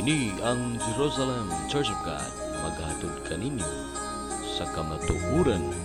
Kini ang Jerusalem Church of God maghatod kaninyo sa kamatuuran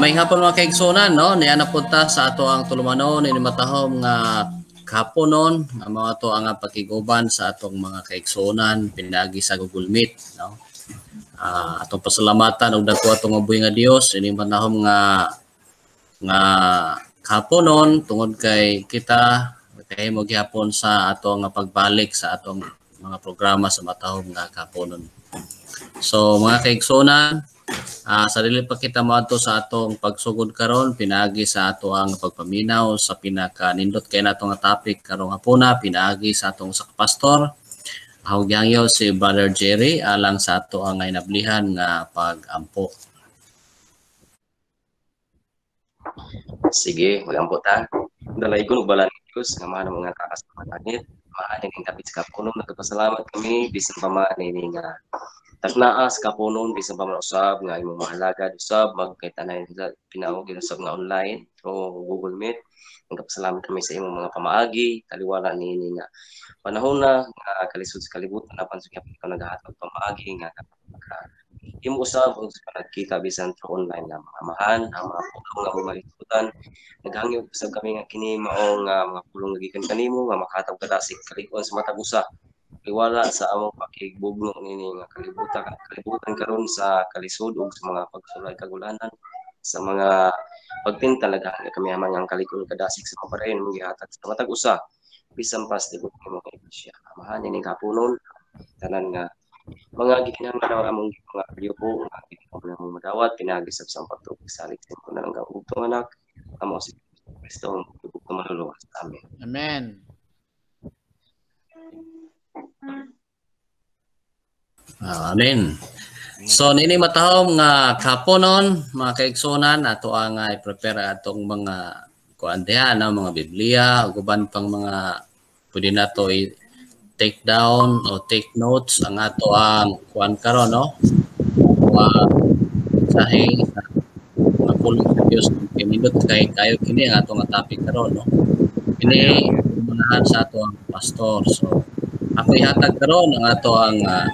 may hapon mga kaigsunan, no? Niya napunta sa ato ang tulumanon, Matahom nga kaponon, ang mga ato ang pakiguban sa atong mga kaigsunan, pinagi sa Google Meet, no? Uh, atong pasalamatan og dagko atong abuhi nga Dios ini inimatahom nga nga kaponon tungod kay kita kay mo gihapon sa atong pagbalik sa atong mga programa sa matahom nga kaponon. So mga kaigsunan, Uh, ah, sarili pa kita moadto sa atong pagsugod karon pinagi sa ato ang pagpaminaw sa pinaka nindot kay nato nga topic karong hapuna pinagi sa atong sa pastor hagyangyo si Brother Jerry alang sa ato ang inablihan nga pagampo. Sige, magampo ta. Dalay ko balan Diyos nga mga mga kakasama tanit. Maaring ang kapit sa kapunong nagpapasalamat kami bisan pa man nga Tagnaas ka po noon bisan pa man nga imong mahalaga usab magkaitanay sa pinaog usab nga online o Google Meet. ang Nagpasalamat kami sa imong mga pamaagi, taliwala niini nga panahon na nga kalisod sa kalibutan na pansog nga ikaw naghatag pamaagi nga imo usab og sa nagkita bisan through online nga mga amahan, ang mga pulong nga malitutan. Naghangyo usab kami nga kini maong nga mga pulong nga gikan kanimo nga makatag kada sa kalig-on sa matag usa Iwala sa among pakigbugno nini nga kalibutan kalibutan karon sa kalisod sa mga pagsulay kagulanan sa mga pagtin talaga nga kami amang ang kalikol kadasig sa maparayon mga gihatag sa matag usa bisan pas di ko mo kay amahan ni kapunon tanan nga mga gikinahanglan ra mong mga grupo nga gikinahanglan mong madawat pinagisab sa sa alik ko na lang ugtong anak amo si Kristo ang ugtong manluluwas amen amen Uh, anin. So nini matahom nga ah, kaponon mga kaigsunan ato ang uh, ah, prepare atong mga kuandihan no, mga Biblia ug uban pang mga pwede na i take down o take notes ang ato ang kuan karon no. Uh, sahi mapulong sa Dios kinindot kay kayo kini ang atong topic karon no. Kini unahan sa ato ang pastor so ako ihatag karon ang ato ang uh,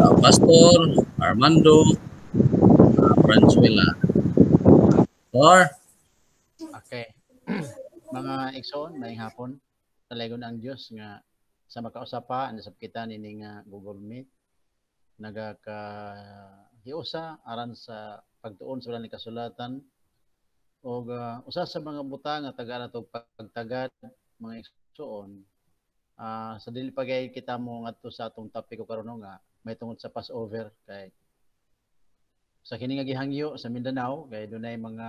uh, Pastor Armando uh, Franzuela. Pastor? Okay. mga igsoon, may hapon. Talagon ang Dios nga sa makausapa ang sab kita nining uh, Google Meet nagaka hiusa aran sa pagtuon sa ni kasulatan o uh, usa sa mga butang nga taga na pagtagad mga igsoon uh, ah, sa dili pagay kita mo ngadto sa atong topic ko karon nga may tungod sa Passover kay sa kini nga gihangyo sa Mindanao kay dunay mga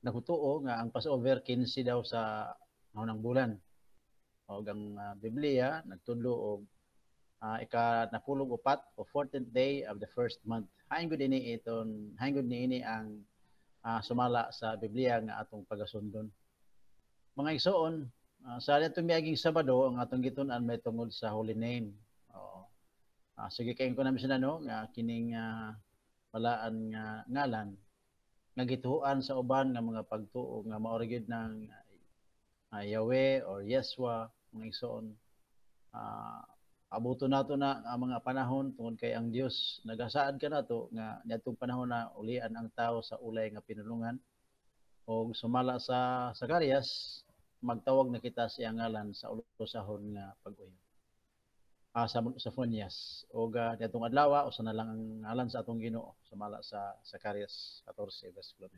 nagutuo nga ang Passover 15 daw sa naunang bulan o ang uh, Biblia nagtudlo og uh, ika napulog upat o 14th day of the first month. Hain gud ini iton, hain gud niini ang uh, sumala sa Biblia nga atong pagasundon. Mga igsoon, Uh, sa ato miaging Sabado, ang atong gitunan may tungod sa holy name. Oh. Uh, sige kayo ko namin sinano, nga kining uh, ah, malaan nga ngalan, nga gituan sa uban nga mga pagtuo, nga maorigid ng uh, Yahweh or Yeshua, mga isoon. Uh, abuto nato na ang mga panahon tungod kay ang Dios nagasaad ka na nato nga niadtong panahon na ulian ang tao sa ulay nga pinulungan o sumala sa Sakarias magtawag na kita sa ngalan sa ulo-sahon nga pag-uyo. Ah, sa, sa Funyas. O ga, atong Adlawa, ah, o sa nalang ang ngalan sa atong ginoo sa mala sa Zacarias 14 verse 9.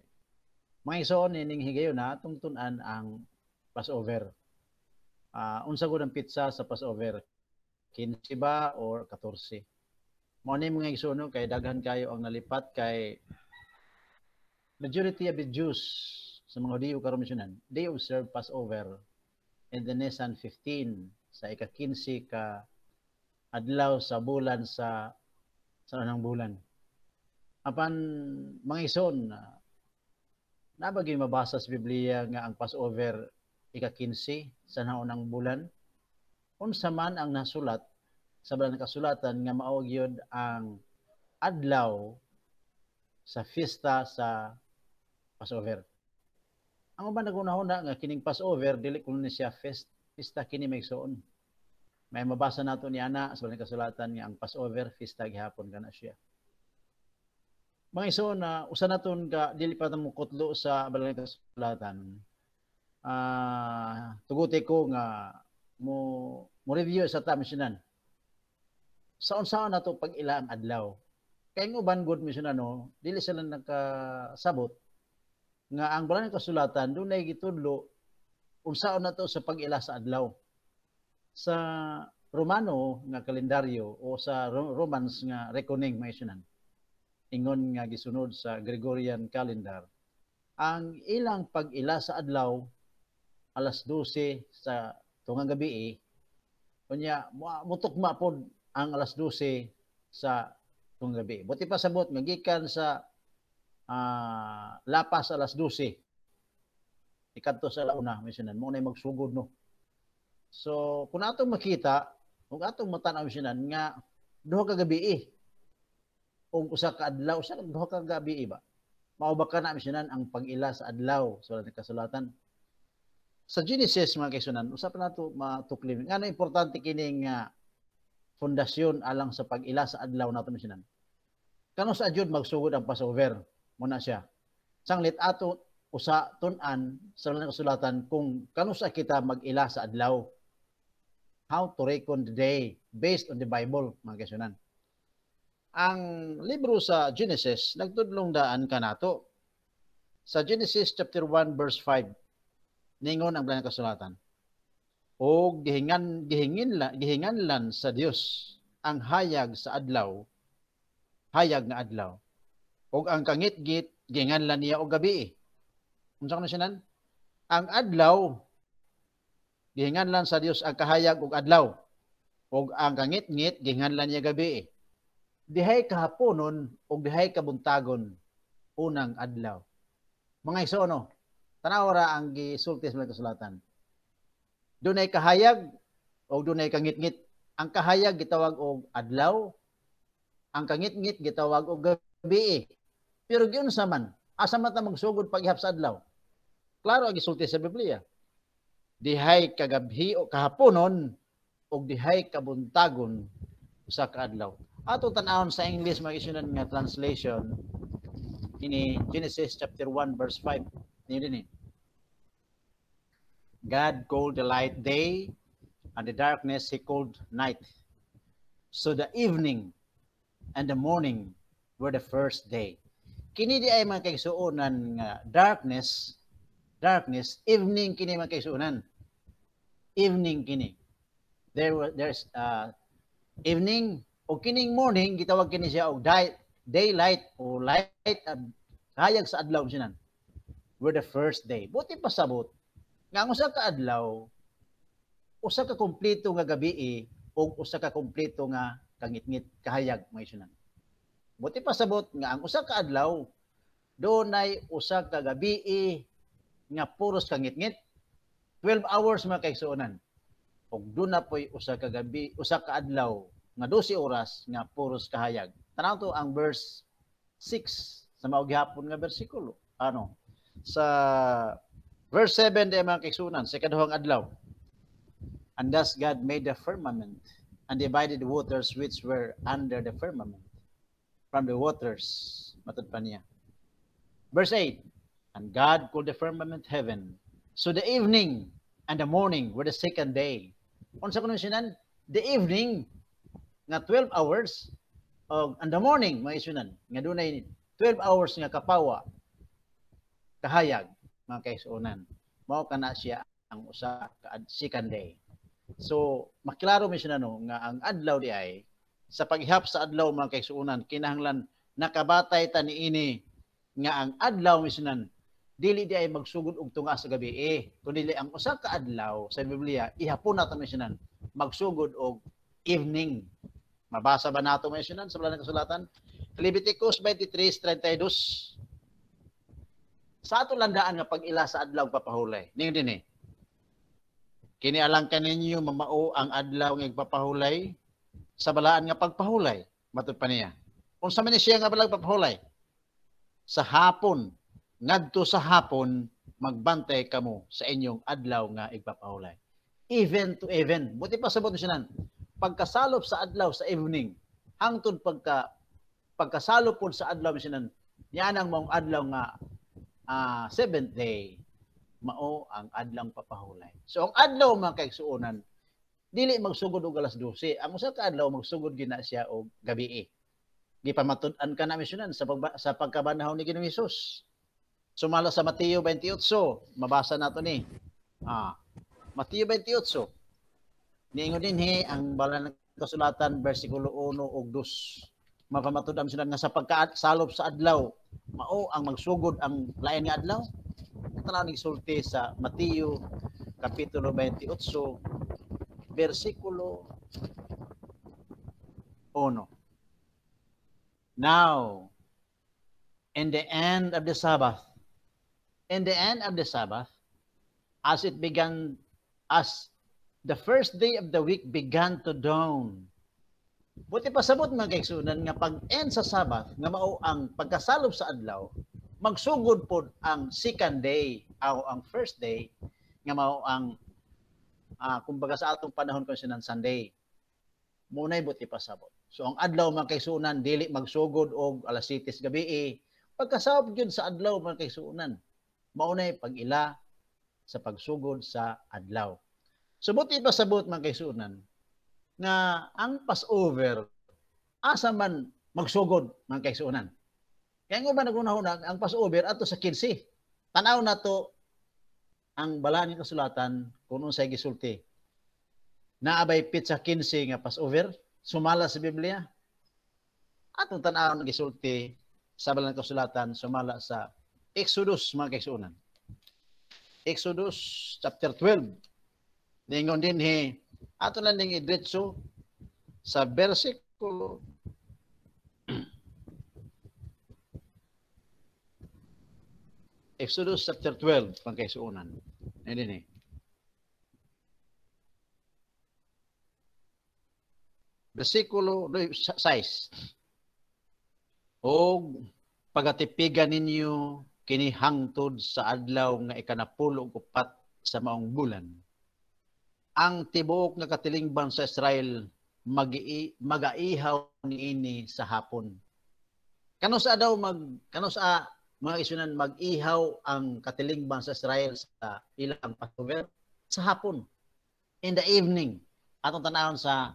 Mga isoon ining higayon na ah, atong tunan ang Passover. Uh, unsa gud ang pizza sa Passover? 15 ba or 14? Mao ni mga isoon kay daghan kayo ang nalipat kay majority of the Jews sa mga Hudiyo karon misyonan, they observe Passover in the Nisan 15 sa ika-15 ka adlaw sa bulan sa sa anang bulan. Apan mga ison ah, nabagay mabasa sa Biblia nga ang Passover ika-15 sa naunang bulan unsa man ang nasulat sa banal kasulatan nga mao gyud ang adlaw sa fiesta sa Passover. Ang uban nagunahuna nga kining Passover dili kuno ni siya fest, pista kini maigsoon. May mabasa nato ni ana sa baling kasulatan nga ang Passover fiesta gihapon kana siya. Mga iso ah, na usa naton ka dili pa mo kutlo sa balang kasulatan. Ah, uh, tuguti ko nga mo mo review sa ta tamisyonan. Sa saon nato pag ila ang adlaw. Kay ng uban good misyon ano, oh, dili sila nagkasabot nga ang bulan Banang Kasulatan dunay gitudlo unsaon na to sa pag-ila sa adlaw. Sa Romano nga kalendaryo o sa Romans nga reckoning maisunan ingon nga gisunod sa Gregorian calendar ang ilang pag-ila sa adlaw alas 12 sa tungang gabi eh, kunya mutukma pod ang alas 12 sa tungang gabi buti pa sabot magikan sa uh, lapas alas 12. Ikanto sa launa, misinan, mo na magsugod no. So, kung atong makita, kung atong matanaw misinan nga duha ka gabi eh. Kung usa ka adlaw, usa ka duha ka gabi eh ba? Mao ba ka na misinan ang pag-ila sa adlaw sa kasulatan? Sa Genesis mga kaisunan, usap na to matuklim. Ano importante kining uh, pundasyon alang sa pag-ila sa adlaw nato misinan. Kano sa jud magsugod ang Passover? muna siya. Sanglit ato usa tun-an sa mga kasulatan kung kanus kanusa kita mag-ila sa adlaw. How to reckon the day based on the Bible, mga kasunan. Ang libro sa Genesis, nagtudlong daan ka nato. Sa Genesis chapter 1 verse 5, ningon ang blanang kasulatan. O gihingan gihinginlan gihinganlan sa Dios ang hayag sa adlaw, hayag na adlaw og ang kangitgit ginganlan niya og gabi. Eh. Unsa kuno sinan? Ang adlaw gihinganlan sa Dios ang kahayag og adlaw og ang kangitngit gihinganlan niya gabi. Eh. Dihay kahaponon og dihay kabuntagon unang adlaw. Mga iso no? Tanaw ra ang gisulti sa kasulatan. Dunay kahayag o dunay kangitngit. Ang kahayag gitawag og adlaw, ang kangitngit gitawag og gabi. Eh. Pero giun sa man, asa man ta magsugod paghihap sa adlaw. Klaro ang isulti sa Biblia. Dihay kagabhi o kahaponon o dihay kabuntagon usa ka adlaw. Ato tan-awon sa English magisunan nga translation ini Genesis chapter 1 verse 5 ni dinhi. Eh. God called the light day and the darkness he called night. So the evening and the morning were the first day kini di ay man kay suunan nga darkness darkness evening kini man kay suunan evening kini there was there's uh, evening o kining morning gitawag kini siya og day, daylight o light at hayag sa adlaw sinan were the first day buti pa pasabot nga ang usa ka adlaw usa ka kompleto nga gabi eh, og usa ka kompleto nga kangitngit kahayag may sunan Buti pasabot nga ang usa ka adlaw dunay usa ka gabi eh, nga puros kangitngit 12 hours mga kaigsuonan. Ug duna poy usa ka gabi, usa ka adlaw nga 12 oras nga puros kahayag. Tanaw to ang verse 6 sa maog gihapon nga bersikulo. Ano? Sa verse 7 di mga kaigsuonan, sa kaduhang adlaw. And thus God made the firmament and divided the waters which were under the firmament from the waters. Matod pa niya. Verse 8, And God called the firmament heaven. So the evening and the morning were the second day. Unsa kuno sinan? The evening nga 12 hours og and the morning mga isunan nga dunay 12 hours nga kapawa kahayag mga kaisunan. Mao kana siya ang usa ka second day. So maklaro mi siya no nga ang adlaw di ay sa paghihap sa adlaw mga kaigsuonan kinahanglan nakabatay ta ini nga ang adlaw misnan dili di ay magsugod og tunga sa gabi eh kundi ang usa ka adlaw sa Biblia ihapon nato misnan magsugod og evening mabasa ba nato misnan sa ng kasulatan Leviticus 23:32 sa ato landaan nga pagila sa adlaw papahulay ning dinhi eh. kini alang kaninyo mamao ang adlaw nga ipapahulay sa balaan nga pagpahulay. matud pa niya. Kung sa man siya nga balang pagpahulay, sa hapon, ngadto sa hapon, magbantay kamo sa inyong adlaw nga igpapahulay. even to even Buti pa sabot siya nan. Pagkasalop sa adlaw sa evening, hangtod pagka pagkasalop pod sa adlaw siya nan, yan ang mong adlaw nga uh, seventh day mao ang adlang papahulay. So ang adlaw mga kaigsuonan dili magsugod og alas 12. Ang usa ka adlaw magsugod gina siya og gabi. Eh. Gipamatud-an ka na misyonan sa pag sa pagkabanhaw ni Ginoong Hesus. Sumala sa Mateo 28, mabasa nato ni. Ah, Mateo 28. Niingon din dinhi ang bala ng kasulatan bersikulo 1 og 2. Mapamatud-an sila nga sa pagkasalop sa adlaw, mao ang magsugod ang lain nga adlaw. Tanaw ni sulti sa Mateo kapitulo 28 versículo 1. Now, in the end of the Sabbath, in the end of the Sabbath, as it began, as the first day of the week began to dawn. Buti pasabot mga kaigsunan nga pag-end sa Sabbath, nga mao ang pagkasalop sa adlaw, magsugod po ang second day, o ang first day, nga mao ang uh, kumbaga sa atong panahon kasi ng Sunday. Munay buti pasabot. So ang adlaw man kay sunan dili magsugod og alas 7 gabi eh, pagkasabot gyud sa adlaw man kay sunan. Maunay pag-ila sa pagsugod sa adlaw. So buti pasabot man kay sunan na ang Passover asa man magsugod man kay sunan. Kaya nga ba nagunahuna ang Passover ato sa 15. Tanaw na to ang balahan nga kasulatan kung unsay gisulti. Naabay pitsa 15 nga Passover, sumala sa Biblia. At ang tanaw nga gisulti sa balahan kasulatan sumala sa Exodus mga kaisunan. Exodus chapter 12. Ningon din he ato lang ning idretso sa bersikulo Exodus chapter 12, pang pangkaisuunan. Nandini. Eh. Versikulo 6. O pagatipigan ninyo kinihangtod sa adlaw nga ikanapulo ug upat sa maong bulan. Ang tibuok nga katilingban sa Israel magaihaw niini sa hapon. Kano sa daw mag kano sa mga isunan, mag-ihaw ang katilingban sa Israel sa ilang Passover sa hapon, in the evening. Atong tanahon sa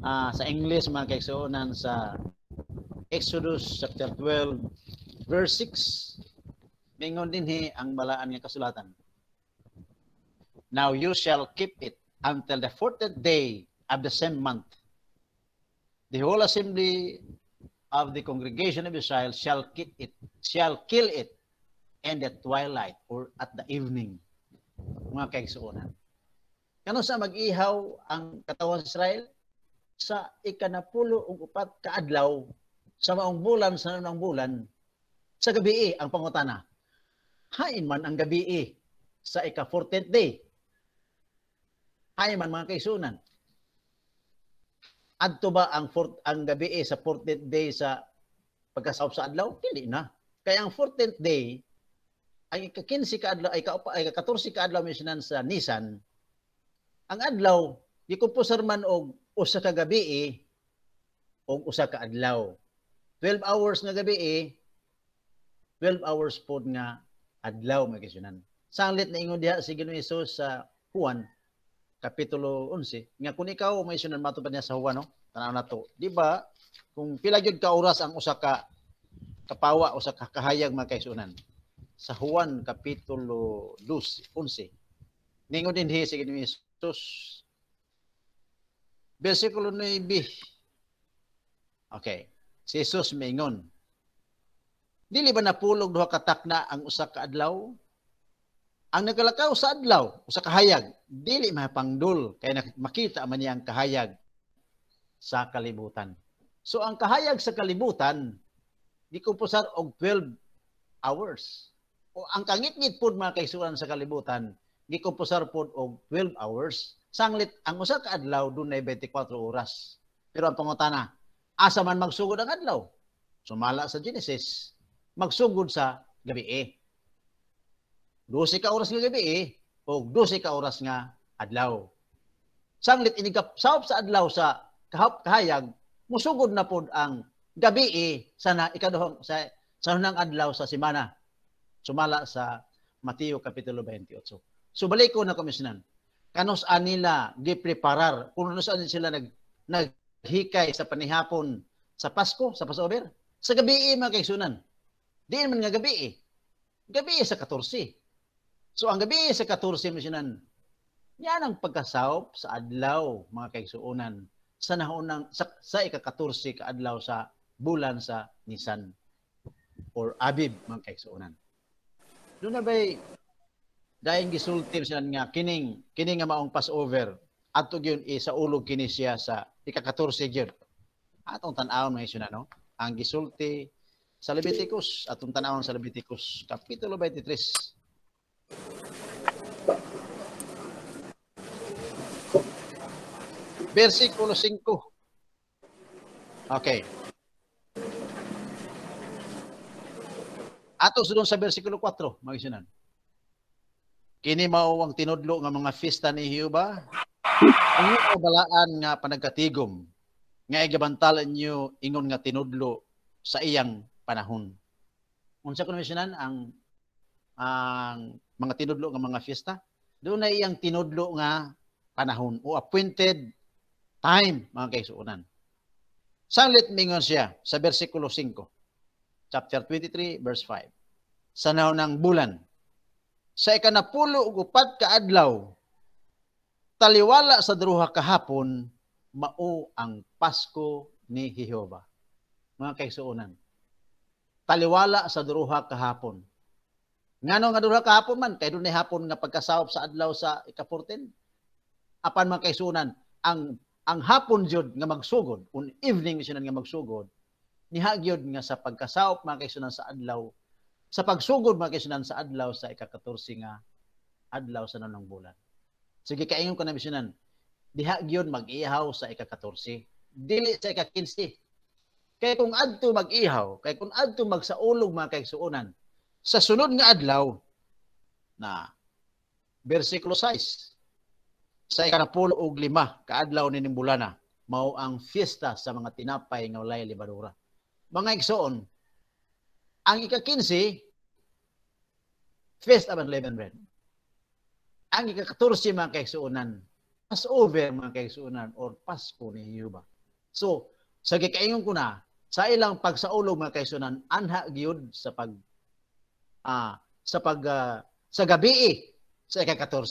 uh, sa English mga kaigsunan sa Exodus chapter 12 verse 6 Mingon dinhi ang balaan nga kasulatan Now you shall keep it until the 14th day of the same month The whole assembly of the congregation of Israel shall kill it, shall kill it in the twilight or at the evening. Mga kaigsuunan. Kano sa mag-ihaw ang katawan sa Israel? Sa ikanapulo ug upat ka sa maong bulan sa nanong bulan sa gabi eh, ang pangutana. Hain man ang gabi eh, sa ika-14th day. Hain man mga kaisunan adto ba ang fort, ang gabi eh, sa 14th day sa pagkasaop sa adlaw? Dili na. Kaya ang 14th day ang ka-15 ka adlaw ay ka ay ka 14 ka adlaw misnan sa Nisan. Ang adlaw gikomposar man og usa ka gabi eh, og usa ka adlaw. 12 hours nga gabi eh, 12 hours pod nga adlaw may kasunan. Sanglit na ingon diha si Ginoong Hesus sa Juan kapitulo 11 nga kun ikaw may sunan mato pa niya sa huwa no tanaw nato di ba kung pila gyud ka oras ang usa ka kapawa o sa kakahayag mga kaisunan sa Juan kapitulo 12 11 ningon din hi ni Jesus bersikulo 9 Okay si Jesus mingon dili ba napulog duha katakna ang usa ka adlaw ang nagalakaw sa adlaw o sa kahayag dili mapangdol kay makita man niya ang kahayag sa kalibutan. So ang kahayag sa kalibutan gikumposar og 12 hours. O ang kangitngit pod mga kaisuran sa kalibutan gikumposar pod og 12 hours. Sanglit ang usa ka adlaw dunay 24 oras. Pero ang pangutana, asa man magsugod ang adlaw? Sumala sa Genesis, magsugod sa gabi. Eh. 12 ka oras nga gabi eh, o 12 ka oras nga adlaw. Sanglit inigapsaw sa adlaw sa kahap kahayag, musugod na pod ang gabi eh, sana ikaduhang sa sa hunang adlaw sa simana. Sumala sa Mateo Kapitulo 28. So ko na komisyonan. Kanos anila gipreparar, kung ano saan sila nag, naghikay sa panihapon sa Pasko, sa Passover, sa gabi eh, mga kaisunan. Diin man nga gabi eh. Gabi eh, sa 14. So ang gabi sa 14 misyonan, yan ang pagkasawp sa adlaw mga kaigsuonan sa nahunang sa, sa ika-14 ka adlaw sa bulan sa Nisan or Abib mga kaigsuonan. Doon na ba'y dahil gisulti sila nga kining kining nga maong Passover adto gyud e, sa ulog kini sa ika-14 gyud. Atong tan-awon mga isuna no. Ang gisulti sa Leviticus atong tan-awon sa Leviticus kapitulo 23 Versikulo 5. Okay. Ato doon sa versikulo 4, mga isinan. Kini mao ang tinudlo nga mga fiesta ni Hiuba. Ang balaan nga panagkatigom nga igabantalan niyo ingon nga tinudlo sa iyang panahon. Unsa kun ang ang mga tinudlo nga mga fiesta doon na iyang tinudlo nga panahon o appointed time mga kaisuunan. Sanlit mingon siya sa bersikulo 5, chapter 23, verse 5. Sa ng bulan, sa ikanapulo ug upat ka adlaw, taliwala sa druha kahapon, mao ang Pasko ni Jehova. Mga kaisuunan, taliwala sa druha kahapon Ngano nga duha kahapon man kay dunay hapon nga pagkasawop sa adlaw sa ika-14. Apan man kaisunan ang ang hapon jud nga magsugod, un evening misyonan nga magsugod, niha gyud nga sa pagkasawop mga kaisunan sa adlaw sa pagsugod mga kaisunan sa adlaw sa ika-14 nga adlaw sa nanong bulan. Sige kaingon ko na misyonan. Diha gyud mag-ihaw sa ika-14, dili sa ika-15. Kay kung adto mag-ihaw, kay kung adto magsaulog mga kaigsuonan, sa sunod nga adlaw na bersikulo 6 sa ikanapulo og lima kaadlaw nining bulana mao ang fiesta sa mga tinapay nga walay libadura. Mga igsoon, ang ika-15 Feast of Unleavened Bread. Ang ika-14 mga kaigsuonan, Passover mga kaigsuonan or Pasko ni Yuba. So, sa gikaingon ko na, sa ilang pagsaulog mga kaigsuonan, anha gyud sa pag ah, sa pag uh, sa gabi eh, sa ika-14.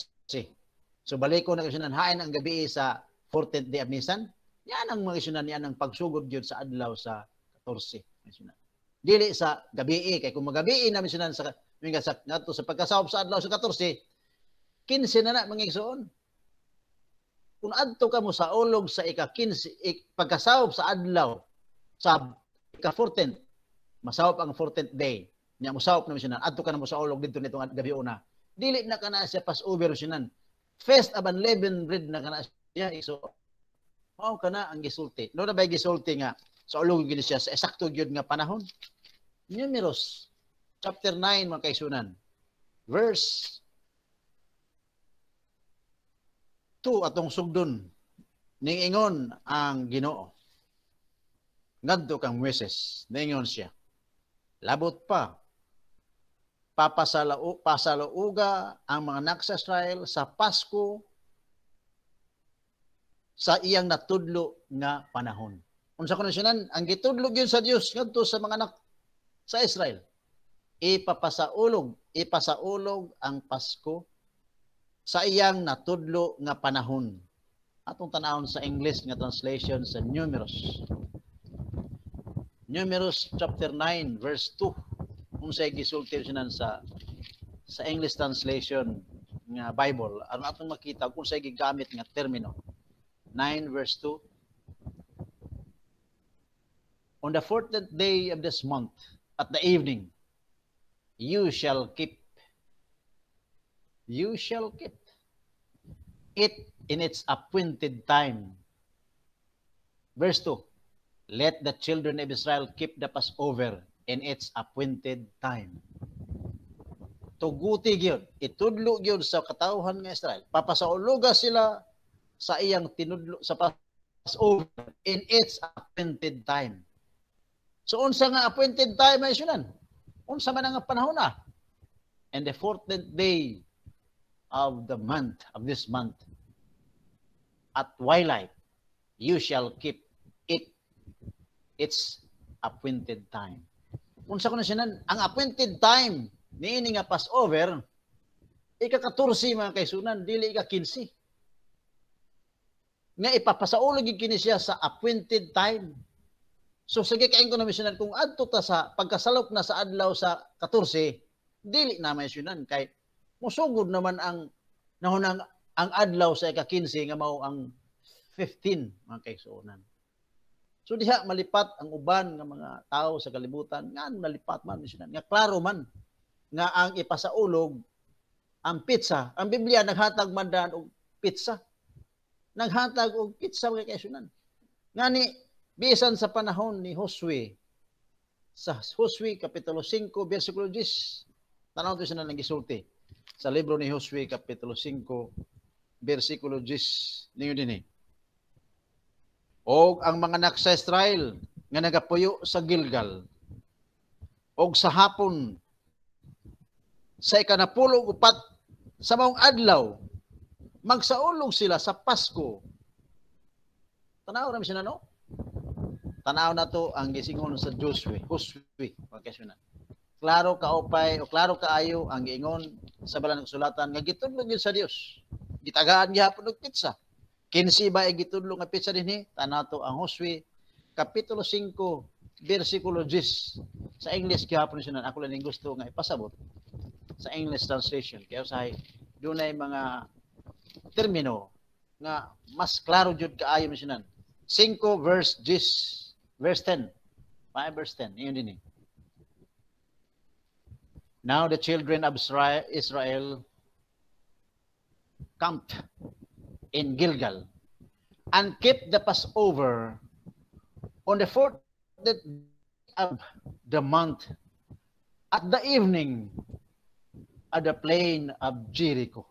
So balik ko na kasunan hain ang gabi eh, sa 14th day of Nisan. Yan ang mga sinan yan ang pagsugod jud sa adlaw sa 14 kasunan. Dili sa gabi eh. kay kung magabi eh, na kasunan sa mga sa nato sa pagkasawop sa adlaw sa 14 15 na na mga igsoon. Kung adto ka mo sa ulog sa ika-15 ik, pagkasawop sa adlaw sa ika-14 masawop ang 14th day niya mo saop na sinan. Adto ka na mo sa ulog dito nitong gabi una. Dili na kana siya Passover sinan. Fest aban leaven bread na kana siya iso. Mao oh, kana ang gisulti. No na bay gisulti nga sa ulog gini siya sa eksakto gyud nga panahon. Numeros chapter 9 mga kaisunan. Verse 2 atong sugdon ning ingon ang Ginoo. Ngadto kang Moses, ningon siya. Labot pa papasalau pasalauga ang mga nagsasrael sa Pasko sa iyang natudlo nga panahon. Unsa ko nasyonan, ang gitudlo gyud sa Dios ngadto sa mga anak sa Israel. Ipapasaulog, ipasaulog ang Pasko sa iyang natudlo nga panahon. Atong tanawon sa English nga translation sa Numeros. Numeros chapter 9 verse 2 unsay gisulti sinan sa sa English translation nga Bible aron atong makita kung unsay gigamit nga termino 9 verse 2 On the 14 day of this month at the evening you shall keep you shall keep it in its appointed time verse 2 let the children of Israel keep the Passover in its appointed time. Tuguti gyud, itudlo gyud sa katawhan nga Israel. Papasauluga sila sa iyang tinudlo sa Passover in its appointed time. So unsa nga appointed time ay sunan? Unsa man nga panahon na? And the 14th day of the month of this month at twilight you shall keep it its appointed time unsa ko na sinan ang appointed time niini nga Passover ika 14 mga kaisunan dili ika 15 nga ipapasaulog yung kini sa appointed time. So sige kain ko na misyonan kung adto ta sa pagkasalok na sa adlaw sa 14, dili na misyonan kay musugod naman ang nahunang ang adlaw sa ika-15 nga mao ang 15 mga kaisunan. So diha malipat ang uban nga mga tao sa kalibutan nga nalipat man ni sinan nga klaro man nga ang ipasaulog ang pizza. Ang Biblia naghatag man dan og pizza. Naghatag og pizza mga kay nga ni bisan sa panahon ni Josue sa Josue kapitulo 5 versikulo 10 tanaw to sinan ang gisulti sa libro ni Josue kapitulo 5 versikulo 10 ninyo dinhi. Eh o ang mga naksa Israel nga nagapuyo sa Gilgal o sa hapon sa ikanapulong upat sa maong adlaw magsaulog sila sa Pasko tanaw na sila no tanaw na to ang gisingon sa Josue Joshua Joshua pagkasuna klaro kaopay o klaro kaayo ang giingon sa balang sulatan nga gitudlog yun sa Dios gitagaan gihapon og pitsa 15 ba igitudlo nga petsa dinhi tanato ang Josue kapitulo 5 versikulo 10 sa English gihapon sinan ako lang gusto nga ipasabot sa English translation kay usahay dunay mga termino nga mas klaro jud kaayo sinan 5 verse 10 verse 10 5 verse 10 iyon dinhi eh. Now the children of Israel camped in Gilgal and kept the Passover on the fourth day of the month at the evening at the plain of Jericho.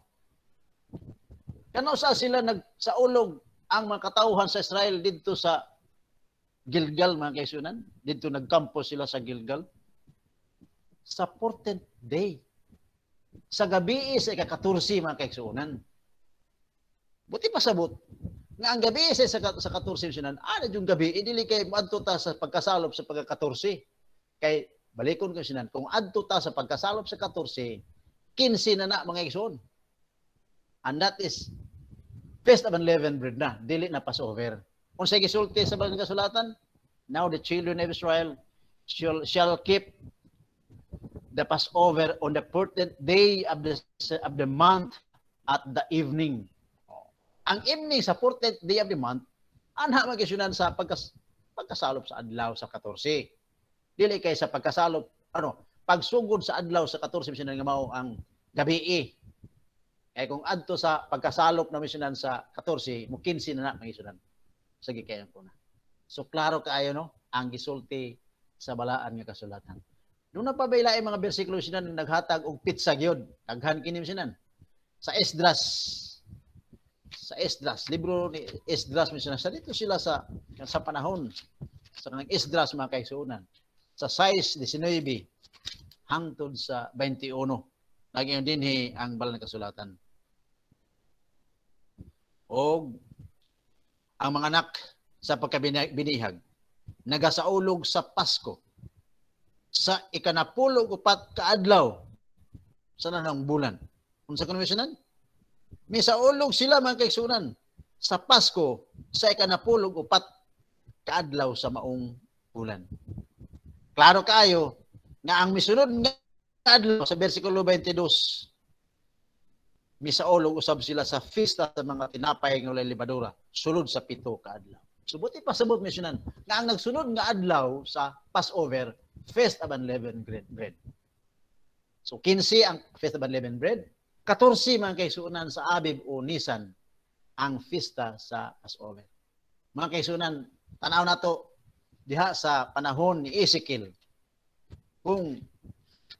Kano sa sila nag sa ulog ang mga katauhan sa Israel dito sa Gilgal mga kaisunan? Dito nagkampo sila sa Gilgal. Sa 14th day. Sa gabi sa ika-14 mga kaisunan. Buti pasabot. Nga ang gabi sa sa, sa 14 sinan, ana yung gabi, idili kay adto ta sa pagkasalop sa pagka-14. Kay balikon ko sinan, kung adto ta sa pagkasalop sa 14, 15 na na mga igsoon. And that is Feast of Unleavened Bread na, dili na Passover. Kung sa gisulti sa bagong kasulatan, now the children of Israel shall, shall keep the Passover on the pertinent day of the, of the month at the evening. Ang evening sa 14th day of the month, ana magyusunan sa pagkas pagkasalop sa adlaw sa 14. Dili kay sa pagkasalop ano, pagsugod sa adlaw sa 14 misyonan nga mao ang gabi. Eh, eh kung adto sa pagkasalop na misyonan sa 14, mo 15 na na magisunan. Sige kayo ko na. So klaro kaayo no ang gisulti sa balaan nga kasulatan. Nung na pabaylaay mga bersikulo sinan naghatag og pizza gyud. Daghan kini sinan. Sa Esdras sa Esdras, libro ni Esdras mismo. Dito sila sa sa panahon sa nang Esdras mga kaisunan. Sa size 19 hangtod sa 21. Lagi din dinhi ang balan ng kasulatan. O ang mga anak sa pagkabinihag nagasaulog sa Pasko sa ikanapulo upat kaadlaw sa nanang bulan. Unsa kanang misyonan? Misaulog sila mga kaigsunan sa Pasko sa ikanapulog upat kaadlaw sa maong ulan. Klaro kaayo nga ang misunod nga adlaw sa bersikulo 22 misaulog usab sila sa fista sa mga tinapay nga libadura sulod sa pito kaadlaw. adlaw. Subuti so, pa sabot misyonan nga ang nagsunod nga adlaw sa Passover Feast of Unleavened Bread. So 15 ang Feast of Unleavened Bread, 14 man kaisunan sa Abib o Nisan ang fista sa Passover. Mga kaisunan, tanaw na to diha sa panahon ni Ezekiel. Kung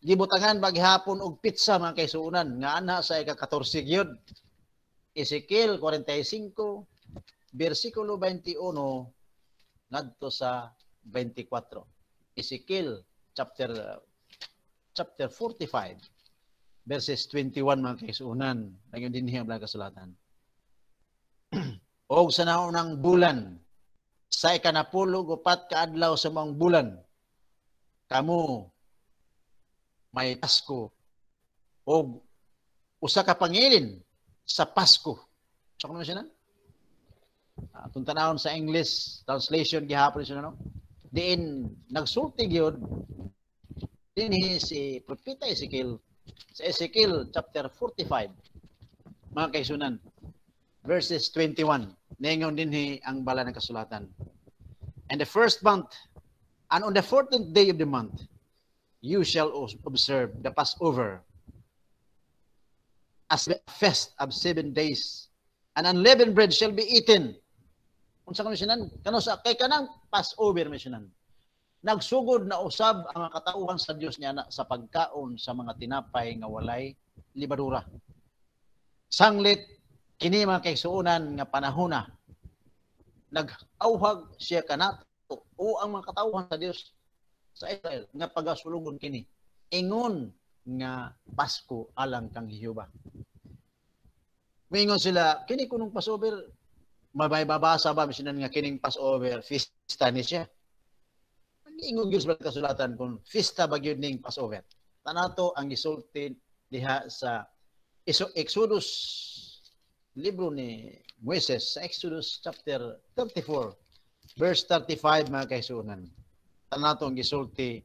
gibutangan maghapon og pizza mga kaisunan nga ana sa ika-14 gyud. Ezekiel 45 bersikulo 21 ngadto sa 24. Ezekiel chapter chapter 45 verses 21 mga kaisunan. Ngayon din niya ang kasulatan. o sa naunang bulan, sa ikanapulo upat kaadlaw sa mga bulan, kamu may Pasko o usa ka pangilin sa Pasko. Sa kuno siya na? Uh, kung sa English translation gihapon siya no. Diin nagsulti gyud dinhi si propeta Ezekiel sa Ezekiel chapter 45, mga kaisunan, verses 21. Ningaw dinhi ang bala ng kasulatan. And the first month, and on the 14th day of the month, you shall observe the Passover as a fest of seven days. And unleavened bread shall be eaten. Unsa kami sinan? Kano kay kanang Passover mi sinan. Nagsugod na usab ang katauhan sa Dios niya na, sa pagkaon sa mga tinapay nga walay libadura. Sanglit kini mga kaigsuonan nga panahona nagauhag siya kanato o ang mga katauhan sa Dios sa Israel nga pagasulugon kini. Ingon nga Pasko alang kang Hiyuba. Mingon sila, kini kunong Passover, mabaybabasa ba sinan nga kining Passover, fiesta ni siya ingog yun sa kasulatan kung fista ba yun ning Passover. Tanato ang isulti diha sa Exodus libro ni Moses sa Exodus chapter 34 verse 35 mga kaisunan. Tanato ang gisulti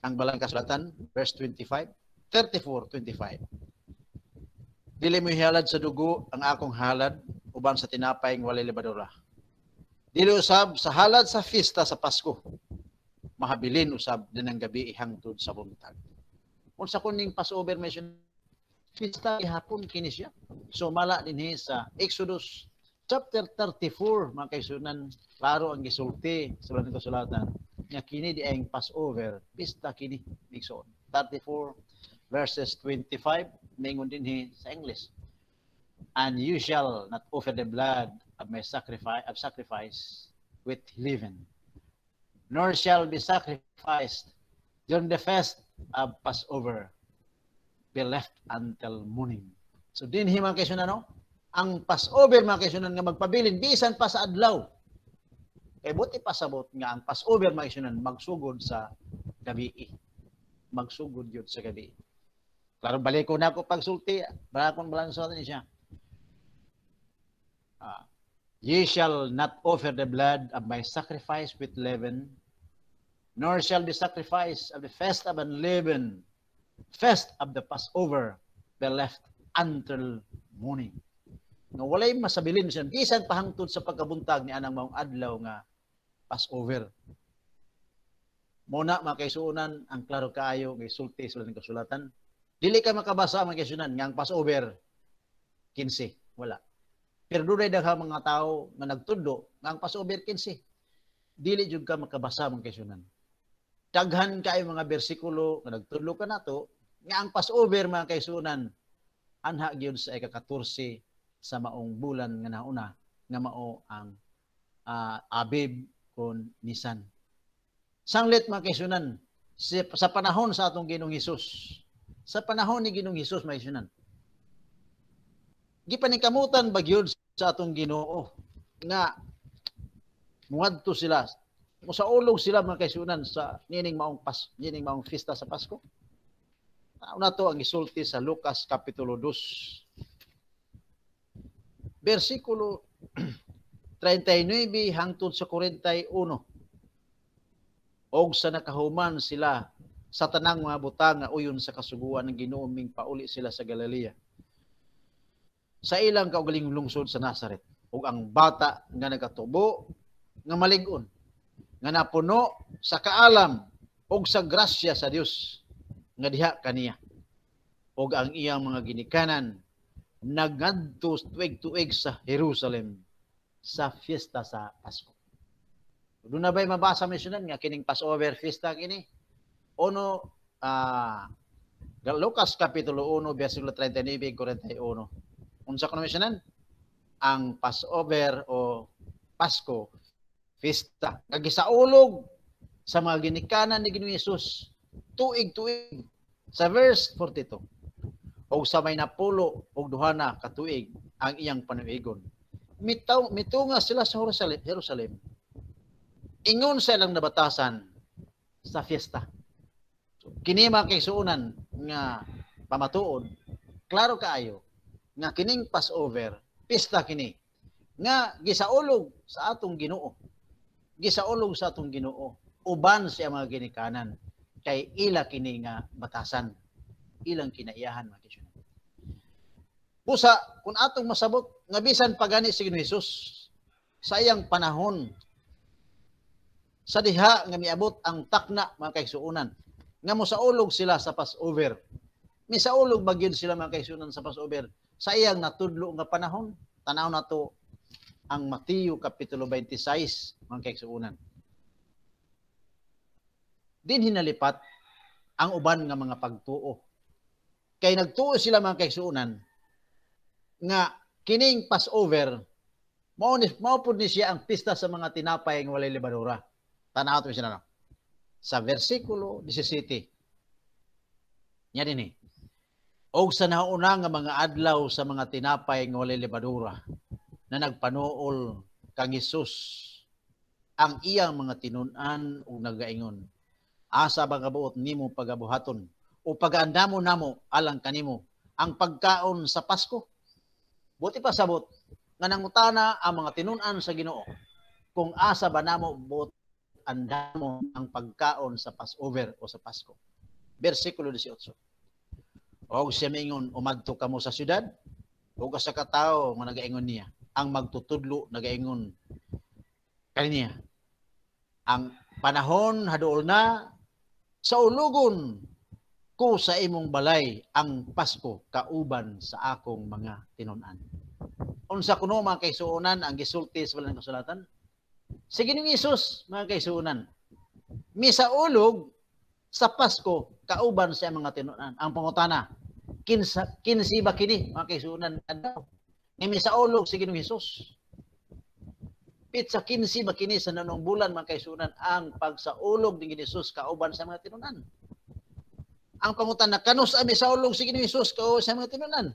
ang balang kasulatan verse 25 34 25. Dili mo halad sa dugo ang akong halad uban sa tinapay nga walay libadura. Dili usab sa halad sa festa sa Pasko mahabilin usab din ang gabi ihangtod sa buntag. Unsa kuning Passover mission pista ihapon kini siya. So mala dinhi sa Exodus chapter 34 mga kaisunan klaro ang gisulti sa lain kasulatan nga kini di ang Passover pista kini Nixon 34 verses 25 mingon dinhi sa English. And you shall not offer the blood of my sacrifice of sacrifice with living nor shall be sacrificed during the fest of Passover be left until morning. So din hi mga kaisunan, no? Ang Passover mga kaisunan nga magpabilin bisan pa sa adlaw. Kay eh, buti pasabot nga ang Passover mga kaisunan magsugod sa gabi. Magsugod yun sa gabi. Klaro balik ko na ako pagsulti, barakon balanso ni siya. Ah, ye shall not offer the blood of my sacrifice with leaven nor shall the sacrifice of the feast of unleavened, feast of the Passover, be left until morning. no, walay masabilin siya, bisan pahangtod sa pagkabuntag ni anang maong adlaw nga Passover. Muna, mga kaisuunan, ang klaro kaayo, may isulti sa ng kasulatan. Dili ka makabasa, mga kaisuunan, nga ang Passover, 15, wala. Pero doon dagha mga tao nga nagtudo nga ang Passover 15. Dili jud ka makabasa mga kaisyunan daghan kay mga bersikulo nga nagtudlo ka nato nga ang Passover mga kaisunan anha gyud sa ika-14 sa maong bulan nga nauna nga mao ang uh, Abib kon Nisan. Sanglit mga kaisunan si, sa panahon sa atong Ginoong Hesus. Sa panahon ni Ginoong Hesus mga kaisunan. Gipanikamutan ba gyud sa atong Ginoo nga muadto sila Musaulog sila mga kaisunan sa nining maong pas nining maong fiesta sa Pasko. Una to ang isulti sa Lucas Kapitulo 2. Versikulo 39 hangtod sa 41. Og sa nakahuman sila sa tanang mga butanga uyon sa kasuguan ng Ginooming pauli sila sa Galilea. Sa ilang kaugaling lungsod sa Nazareth Og ang bata nga nagatubo nga malig-on nga napuno sa kaalam ug sa grasya sa Dios nga diha kaniya ug ang iyang mga ginikanan nagadto tuig-tuig sa Jerusalem sa fiesta sa Pasko. Doon na ba'y mabasa misyonan nga kining Passover fiesta kini? Ono, uh, ah, Lucas Kapitulo 1, versikulo 39, 41. Unsa ko na misyonan? Ang Passover o Pasko Festa. Kagisaulog sa mga ginikanan ni Ginoong Yesus. Tuig-tuig. Sa verse 42. O sa may napulo o duhana katuig ang iyang panuigon. Mitaw, mitunga sila sa Jerusalem, Jerusalem. Ingon sa ilang nabatasan sa fiesta. So, kinima kay suunan nga pamatuod. Klaro kaayo nga kining Passover, pista kini nga gisaulog sa atong Ginoo gisaulog sa atong Ginoo uban sa mga ginikanan kay ila kini nga batasan ilang kinaiyahan mga kisun busa kun atong masabot nga pagani si Hesus sa iyang panahon sa diha nga miabot ang takna mga kaigsuonan nga mosaulog sila sa Passover misaulog ba gyud sila mga kaigsuonan sa Passover sa iyang natudlo nga panahon tanaw nato ang Mateo Kapitulo 26, mga kaigsuunan. Din hinalipat ang uban nga mga pagtuo. Kay nagtuo sila mga kaigsuunan nga kining Passover mao ni mao pud ni siya ang pista sa mga tinapay nga walay libadura. Tanaw ato siya na. Sa bersikulo 17. Nya dinhi. Eh. Og sa nauna nga mga adlaw sa mga tinapay nga walay libadura na nagpanuol kang Hesus ang iyang mga tinunan ug nagaingon. Asa ba kabuot nimo pagabuhaton o pagaandamo namo alang kanimo ang pagkaon sa Pasko? Buti pa sabot nga nangutana ang mga tinunan sa Ginoo kung asa ba namo buot andamo ang pagkaon sa Passover o sa Pasko. Versikulo 18. O siya mingon, umadto kamo sa syudad, o sa katao nga nagaingon niya ang magtutudlo nagaingon kaniya ang panahon haduol na sa ulugon ko sa imong balay ang Pasko kauban sa akong mga tinunan unsa kuno mga kaisuunan ang gisulti sa balang kasulatan sige ni Hesus mga kaisuunan misa ulog sa Pasko kauban sa mga tinunan ang pangutana kinsa kinsi ba kini mga kaisuunan adlaw ni misaulog si Ginoong Hesus. Pit sa 15 ba sa nanong bulan man kaisunan ang pagsaulog ni Ginoong Hesus kauban sa mga tinunan. Ang pangutan na kanus ang misaulog si Ginoong Hesus kauban sa mga tinunan.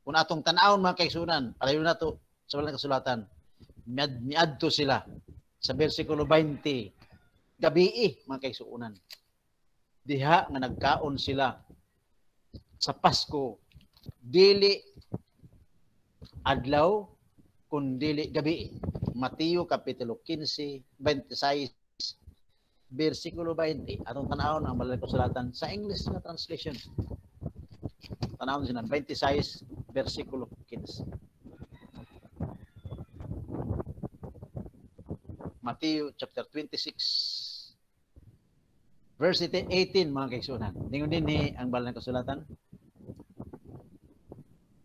Kung atong tanawon mga kaisunan, palayo na to sa walang kasulatan. Miad, miad to sila sa bersikulo 20 gabi mga kaisuunan. Diha nga nagkaon sila sa Pasko dili adlaw kundili gabi. Mateo kapitulo 15, 26 bersikulo 20. Atong tanawon ang malalaki sulatan sa English na translation. Tanawon sina 26 bersikulo 15. Mateo chapter 26 verse 18 mga kaigsunan. Ningon din ni ang balan ng kasulatan.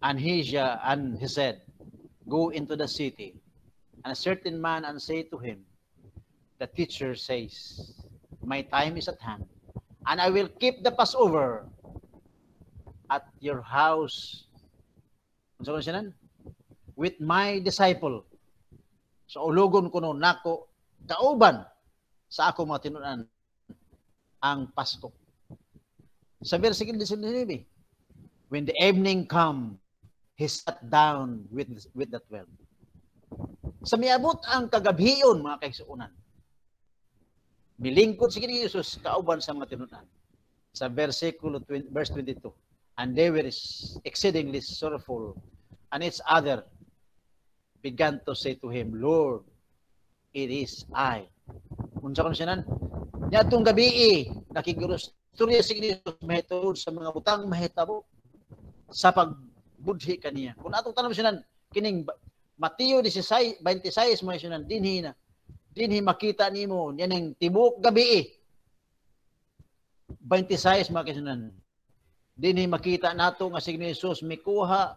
And he, and he said, Go into the city. And a certain man and say to him, The teacher says, My time is at hand, and I will keep the Passover at your house. With my disciple. So ulogon ko noon nako kauban sa ako mga tinunan ang Pasko. Sa versicle 19, when the evening come, he sat down with, with the twelve. Sa miabot ang kagabhiyon, mga kaigsuunan. Milingkod si Jesus kauban sa mga tinunan. Sa versikulo 20, verse 22. And they were exceedingly sorrowful. And its other began to say to him, Lord, it is I. Unsa kon siya nan? Niya itong gabi, eh, nakiguros. Turya si Jesus, mahitulod sa mga utang, mahitabo sa pag budhi kaniya. Kung atong tanong sinan, kining Mateo 16, 26 mo sinan, dinhi na. Dinhi makita nimo yan ang tibok gabi eh. 26 mga kasinan. Dinhi makita nato nga si Jesus mikuha,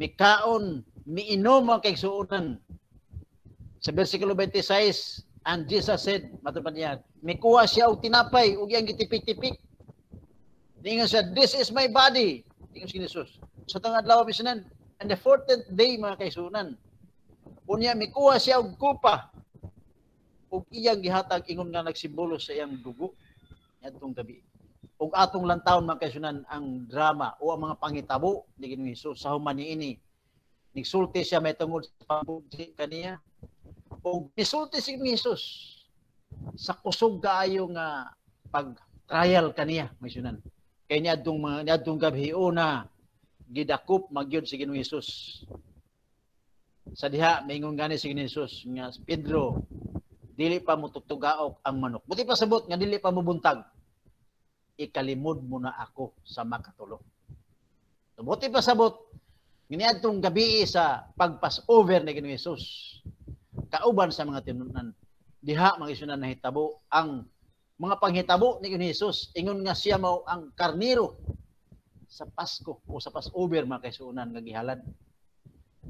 mikaon, miinom ang kaigsuonan. Sa versikulo 26, and Jesus said, matupad niya, mikuha siya og tinapay, ug iyang gitipik-tipik. Ningon siya, this is my body. Ningon si Jesus sa tang adlaw bisanan and the 14th day mga kaisunan unya mikuha siya og kupa ug iyang gihatag ingon nga nagsimbolo sa iyang dugo adtong gabi ug atong lantawon mga kaisunan ang drama o ang mga pangitabo ni Ginoong Hesus sa human niini nigsulti siya may tungod sa pambuti kaniya ug nisulti si Ginoong Hesus sa kusog kaayo nga pag trial kaniya mga kaisunan kay niadtong mga niadtong gabi una gidakop magyud si Ginoo Hesus. Sa diha maingon gani si Ginoo Hesus nga Pedro dili pa mo ang manok. Buti pa sabot nga dili pa mo buntag. Ikalimod mo na ako sa makatulog. Buti pa sabot nginiadtong gabi sa pagpas-over ni Ginoo Hesus. Kauban sa mga tinunan diha mga isunan hitabo ang mga panghitabo ni Hesus ingon nga siya mao ang karniro sa Pasko o sa Passover mga kaisunan nga gihalad.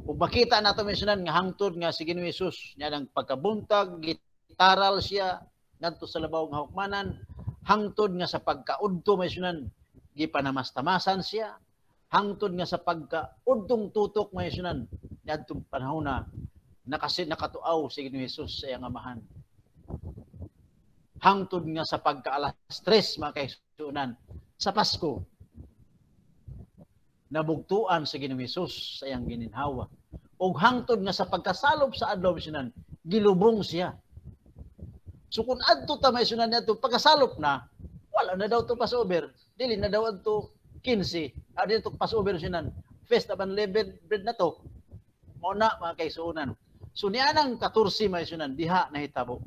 Ug makita nato misunan nga hangtod nga si Ginoong Hesus nya nang pagkabuntag gitaral siya ngadto sa labaw nga hukmanan hangtod nga sa pagkaudto misunan gipanamastamasan siya hangtod nga sa pagkaudtong tutok misunan ngadtong panahon na nakasi nakatuaw si Ginoong Hesus sa iyang amahan hangtod nga sa pagkaalas tres mga kaisunan sa Pasko nabugtuan sa Ginoong Hesus sa iyang gininhawa. Ug hangtod nga sa pagkasalop sa adlaw sinan, gilubong siya. So kung adto ta may sunan niya pagkasalop na, wala na daw to passover. Dili na daw adto 15. Adto ah, dili to passover sinan. Fest aban leavened bread na to. Mo na mga kaisunan. So ni anang 14 may sunan diha na nahitabo.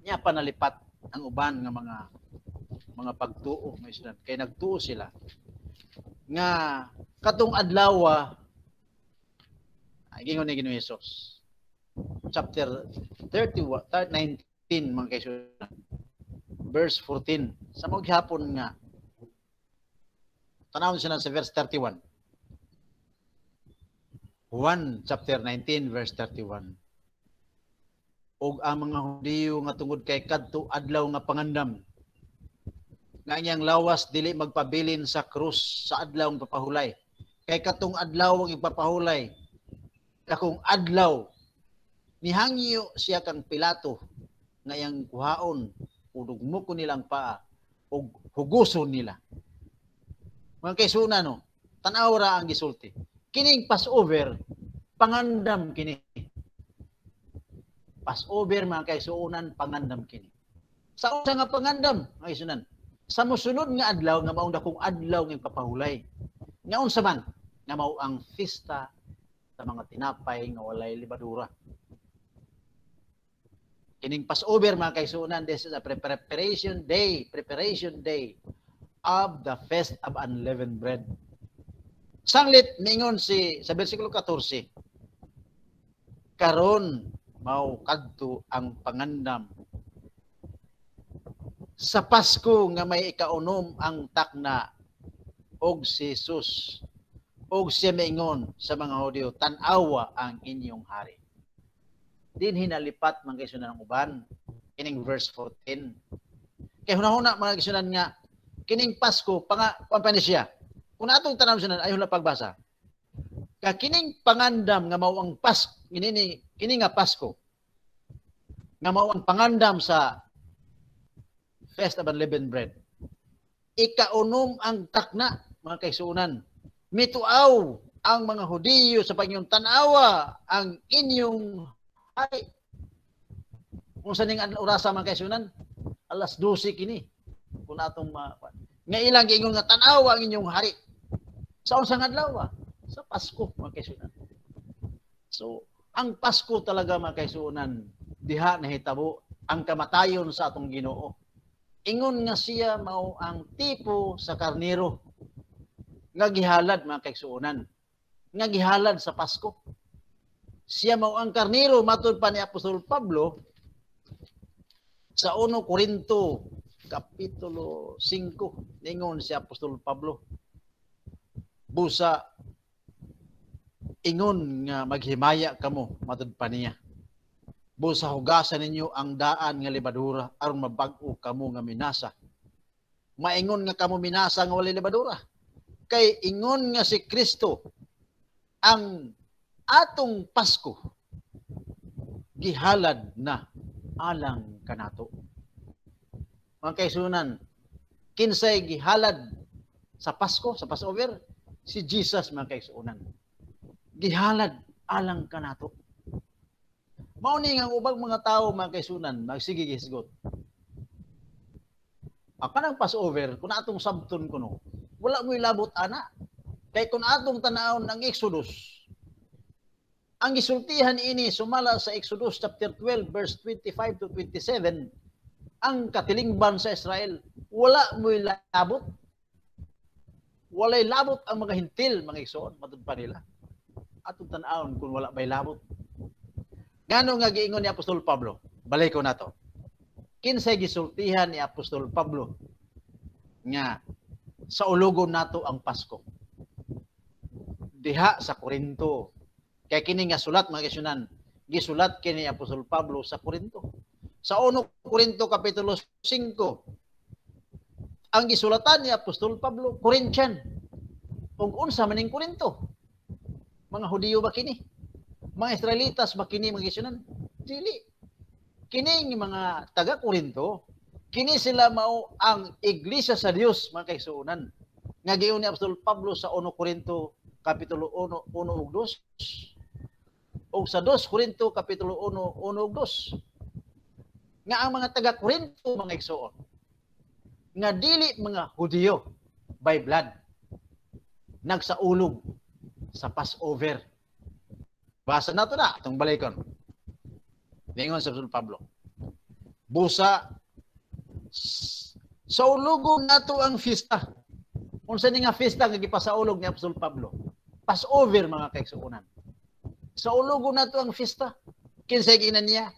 Niya panalipat ang uban nga mga mga pagtuo may sunan kay nagtuo sila nga katong adlaw gingon ah, ni Ginoong Hesus. Chapter 31 19 mga kaiso. Verse 14. Sa mga gihapon nga tanawon siya sa verse 31. 1 chapter 19 verse 31 og ang mga Hudiyo nga tungod kay kadto adlaw nga pangandam nga niyang lawas dili magpabilin sa krus sa adlaw ang papahulay. Kay katong adlaw ang ipapahulay, kakong adlaw, nihangyo siya kang Pilato nga iyang kuhaon, udugmo ko nilang paa, ug huguson nila. Mga kaisuna no, tanaw ra ang gisulti. Kining Passover, pangandam kini. Passover mga kaisunan, pangandam kini. Sa usa nga pangandam, mga kaisunan, sa mosunod nga adlaw nga mao dakong adlaw nga papahulay. Nga unsa man nga mao ang fiesta sa mga tinapay nga walay libadura. Kining Passover mga kaisunan, this is a preparation day, preparation day of the Feast of Unleavened Bread. Sanglit, mingon si, sa bersikulo 14, Karon, mao kadto ang pangandam sa Pasko nga may ikaunom ang takna og si Jesus og siya maingon sa mga Hudyo tanawa ang inyong hari. Din hinalipat man kay sunan uban kining verse 14. Kay hunahuna mga gisunan nga kining Pasko panga pampani siya. Kun atong tanawon sunan ayon na pagbasa. Ka kining pangandam nga mao ang Pasko, kini kini nga Pasko nga mao ang pangandam sa Feast of Unleavened Bread. Ikaunom ang takna, mga kaisunan. Mituaw ang mga Hudiyo sa panyong tanawa ang inyong ay kung saning ang orasa mga kaisunan alas 12 kini kung atong ma nga ilang giingon nga tanawa ang inyong hari sa unsang adlaw ah? sa Pasko mga kaisunan so ang Pasko talaga mga kaisunan diha na hitabo ang kamatayon sa atong Ginoo ingon nga siya mao ang tipo sa karnero nga gihalad mga kaigsuonan nga gihalad sa Pasko siya mao ang karnero matud pa ni Apostol Pablo sa 1 Korinto kapitulo 5 ningon si Apostol Pablo busa ingon nga maghimaya kamo matud pa niya busa hugasan ninyo ang daan nga libadura aron mabag-o kamo nga minasa. Maingon nga kamo minasa nga walay libadura. Kay ingon nga si Kristo ang atong Pasko gihalad na alang kanato. Mga kaisunan, kinsay gihalad sa Pasko, sa Passover, si Jesus mga kaisunan. Gihalad alang kanato. Mao ni nga ubang mga tao mga sunan magsige gisgot. Aka nang Passover, kun atong sabton kuno, wala mo ilabot ana. Kay kun atong tanawon ang Exodus, ang gisultihan ini sumala sa Exodus chapter 12 verse 25 to 27 ang katilingban sa Israel wala mo labot walay labot ang mga hintil mga igsoon matud pa nila atong tan-awon kung wala bay labot Ngano nga giingon ni Apostol Pablo? Balay ko na to. Kinsay gisultihan ni Apostol Pablo nga sa ulogon nato ang Pasko. Diha sa Korinto. Kay kini nga sulat mga kasunan, gisulat kini Apostol Pablo sa Korinto. Sa 1 Korinto kapitulo 5 ang gisulatan ni Apostol Pablo Corinthian. Kung unsa maning Korinto? Mga Hudiyo ba kini? mga Israelitas makini mga isunan dili kining mga taga Korinto kini sila mao ang iglesia sa Dios mga kaisunan nga giun ni Apostol Pablo sa 1 Korinto kapitulo 1 1 ug 2 ug sa 2 Korinto kapitulo 1 1 ug 2 nga ang mga taga Korinto mga igsoon nga dili mga Hudiyo by blood nagsaulog sa Passover Basa na to na itong balikon. Ningon sa San Pablo. Busa sa na nato ang fiesta. Unsa ni nga fiesta nga gipasaulog ni Apostol Pablo? Passover mga kaigsuonan. Sa na nato ang fiesta. Kinsay ginan niya?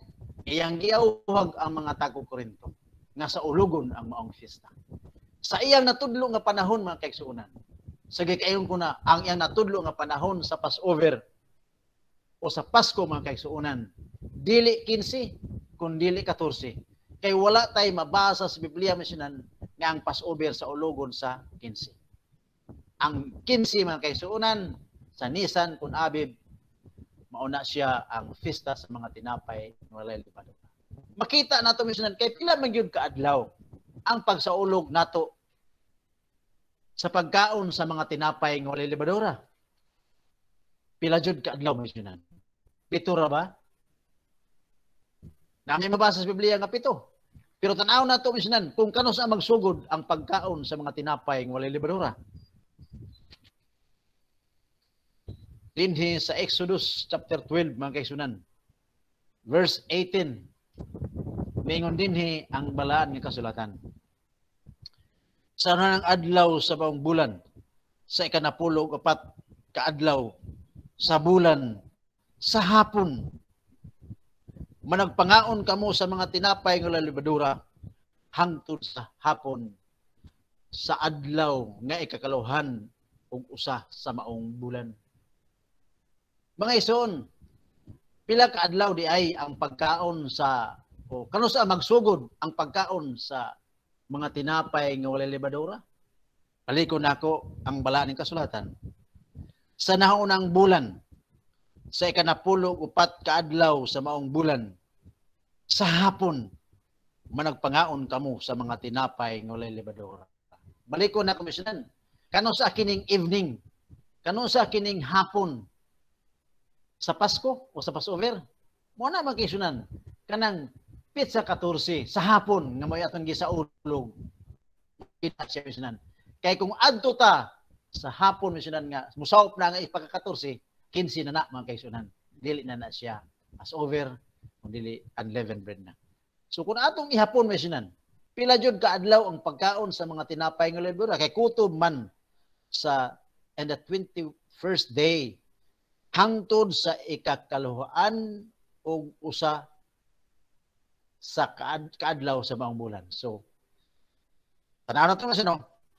Iyang giawag ang mga tago Korinto nga sa ulugon ang maong fiesta. Sa iyang natudlo nga panahon mga kaigsuonan. sa kayon ko ang iyang natudlo nga panahon sa Passover o sa Pasko mga kaigsuonan. Dili 15, kun dili 14. Kay wala tay mabasa sa Biblia misyonan nga ang Passover sa ulogon sa 15. Ang 15 mga kaigsuonan sa Nisan kun Abib mauna siya ang festa sa mga tinapay ng walay lipadong. Makita nato misyonan kay pila man gyud kaadlaw ang pagsaulog nato sa pagkaon sa mga tinapay ng walay libadora. Pila jud ka adlaw medyo nan. Pito ra ba? Dami mabasa sa Biblia nga pito. Pero tanaw na ito, misnan, kung kano sa magsugod ang pagkaon sa mga tinapay ng walay libadura. Dinhi sa Exodus chapter 12, mga kaisunan. Verse 18. Mingon dinhi ang balaan ng kasulatan. Sa ng adlaw sa bawang bulan, sa ikanapulo apat kaadlaw sa bulan, sa hapon. Managpangaon kamo sa mga tinapay ng lalibadura hangtod sa hapon sa adlaw nga ikakaluhan ug usa sa maong bulan. Mga ison, pila ka adlaw di ay ang pagkaon sa o kano sa magsugod ang pagkaon sa mga tinapay nga walay libadura? Palikon nako ang balaan ning kasulatan sa naunang bulan sa ikanapulo upat kaadlaw sa maong bulan sa hapon managpangaon kamo sa mga tinapay ng walay libadora balik ko na commissioner kanon sa kining evening kanon sa kining hapon sa Pasko o sa Passover mo na magkisunan kanang pizza 14 sa hapon nga may aton gisaulog kita siya kay kung adto ta sa hapon mo sinan nga musaop na nga ipaka-14 15 na na mga kaisunan dili na na siya as over kung dili unleavened bread na so kun atong ihapon mo sinan pila jud ka adlaw ang pagkaon sa mga tinapay nga libro kay kutob man sa and the 21st day hangtod sa ikakaluhaan og usa sa kaadlaw sa maong bulan so tanaw na to na sino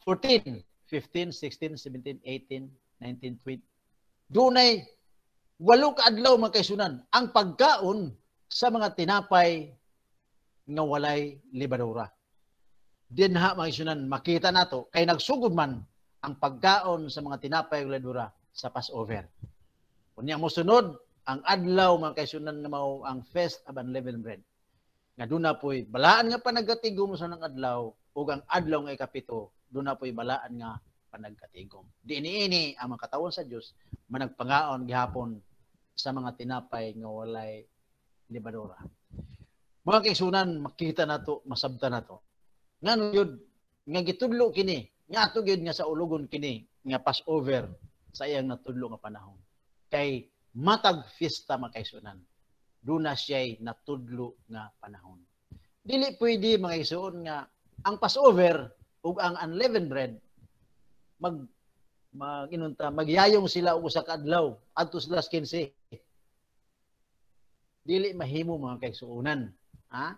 14 15, 16, 17, 18, 19, 20. Dunay walo ka adlaw mga kaisunan ang pagkaon sa mga tinapay nga walay libadura. Dinha mga kaisunan makita nato kay nagsugod man ang pagkaon sa mga tinapay nga libadura sa Passover. Kunya mo sunod ang adlaw mga kaisunan na mao ang Feast of Unleavened Bread. Nga duna po'y balaan nga panagatigom sa ng adlaw ug ang adlaw nga ikapito doon na po'y balaan nga panagkatigom. Di iniini ang mga katawan sa Dios managpangaon gihapon sa mga tinapay nga walay libadora. Mga kaisunan, makita na to, masabta na to. Nga yun, nga gitudlo kini, nga ato nga sa ulugon kini, nga Passover sa iyang natudlo nga panahon. Kay matag fiesta mga kaisunan, doon na siya'y natudlo nga panahon. Dili pwede mga isuon nga ang Passover ug ang unleavened bread mag maginunta magyayong sila og usa ka adlaw adto sila sa 15 dili mahimo mga kaigsuonan ha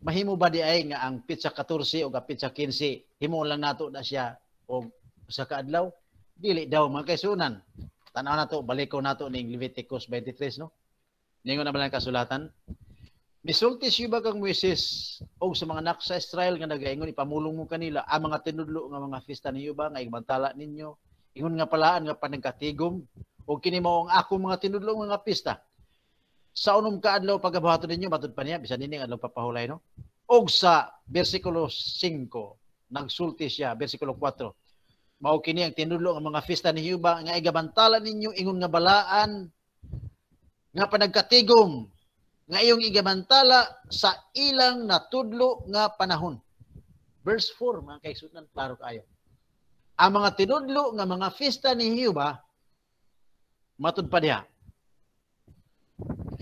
mahimo ba di ay nga ang pizza 14 o ang pizza 15 himo lang nato na siya og sa ka dili daw mga kaigsuonan tanaw nato balik ko nato ning Leviticus 23 no ningon na ba lang kasulatan Misulti siya ba kang Moises o sa mga anak sa Israel nga nagaingon ipamulong mo kanila ang mga tinudlo nga mga fiesta niyo ba nga igbantala ninyo ingon nga palaan nga panagkatigom o kini mo ang ako mga tinudlo nga pista sa unom ka adlaw pagabuhaton ninyo matud pa niya bisan ini adlaw papahulay no og sa bersikulo 5 nagsulti siya bersikulo 4 mao kini ang tinudlo nga mga fiesta ni Yuba nga igabantala ninyo ingon nga balaan nga panagkatigom ngayong igamantala sa ilang natudlo nga panahon. Verse 4, mga kaisunan, klaro kayo. Ang mga tinudlo nga mga festa ni Hiuba, ah, matud pa niya.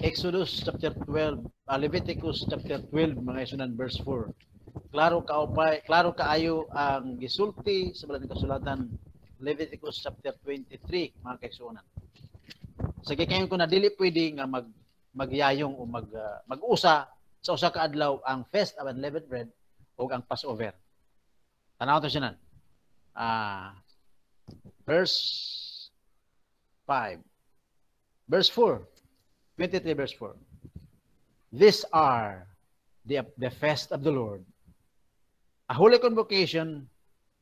Exodus chapter 12, uh, ah, Leviticus chapter 12, mga isunan, verse 4. Klaro ka upay, klaro kaayo ang gisulti sa balang kasulatan Leviticus chapter 23, mga kaisunan. Sige kayo ko na dili pwede nga mag magyayong o mag, uh, mag-usa sa usa ka adlaw ang Feast of Unleavened Bread o ang Passover. Tanaw to siya nan. Uh, ah, verse 5. Verse 4. 23 verse 4. These are the, the Feast of the Lord, a holy convocation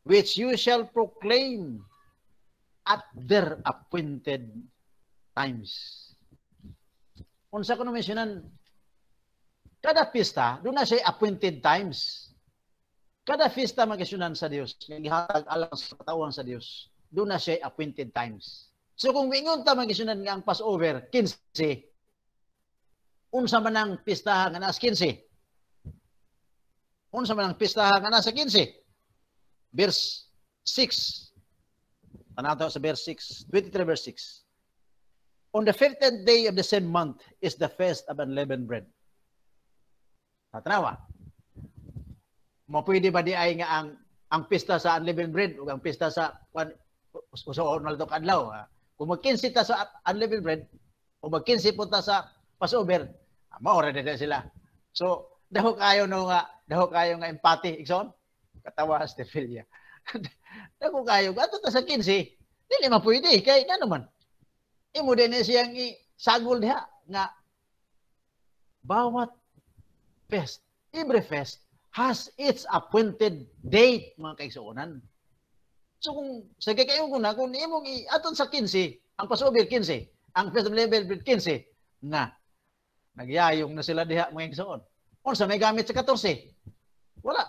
which you shall proclaim at their appointed times unsa ko mentionan kada pista do na siya appointed times kada pista magisunan sa Dios gihatag alang sa tawang sa Dios do na siya appointed times so kung wingon ta magisunan nga ang Passover 15 unsa man ang pista nga nas 15 unsa man ang pista nga nasa 15 verse 6 Tanaw sa verse 6, 23 verse 6. On the 15th day of the same month is the feast of unleavened bread. Mo pwede ba di ay nga ang ang pista sa unleavened bread ug ang pista sa kwan usaon na adlaw. Ha? Kung magkinsi ta sa unleavened bread o magkinsi ta sa Passover, ah, maora na sila. So, daho kayo no nga, daho kayo nga empati, ikson? Katawa, Stephilia. daho kayo, ato ta sa 15, dili man pwede, kay na Imo eh, din siyang isagol diha nga bawat fest, every fest has its appointed date mga kaigsuonan. So kung sa kakayon ko na kung imong aton sa 15, ang pasubil 15, ang fest level 15 nga nagyayong na sila diha mga kaigsuon. sa may gamit sa 14? Wala.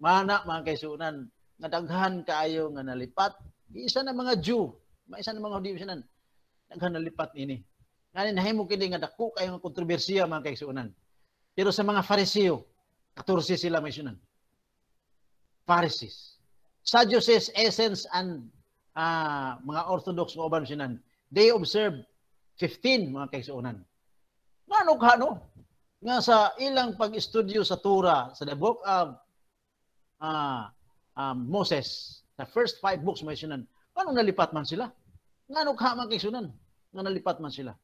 Mana mga kaigsuonan nga kaayo nga nalipat isa na mga Jew, may isa na mga Hudyo naghanalipat ini. Ngani nahimo kini nga dako kayo nga kontrobersiya mga kaigsuonan. Pero sa mga Fariseo, 14 sila may sunan. Pharisees. Sadducees, Essence, and uh, mga Orthodox mga uban sinan. They observe 15 mga kaigsuonan. Ngano ka no? Nga sa ilang pag-estudyo sa Torah, sa the book of uh, um, Moses, the first five books may sunan, paano nalipat man sila? Nga ano kamang kisunan nga nalipat man sila.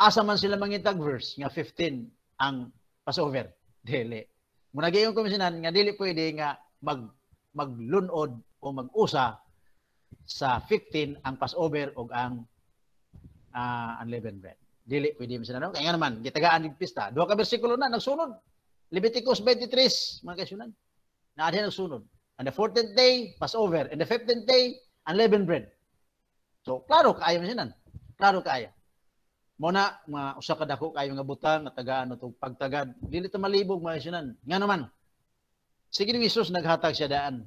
Asa man sila mangitag verse nga 15 ang Passover. Dili. Muna gayong komisyonan nga dili pwede nga mag maglunod o mag-usa sa 15 ang Passover o ang uh, ah, unleavened bread. Dili pwede man sinanon. Kaya nga naman, gitagaan ng pista. Dua ka bersikulo na nagsunod. Leviticus 23 mga kasunan. Na adyan nagsunod. And the 14th day, Passover. And the 15th day, unleavened bread. So, klaro, kaayo man sinan. Klaro, kaayo. Muna, mga usa ka dako kayo nga butang at ano o pagtagad. Dili ta malibog mga sinan. Nga naman. Sige ni Jesus naghatag siya daan.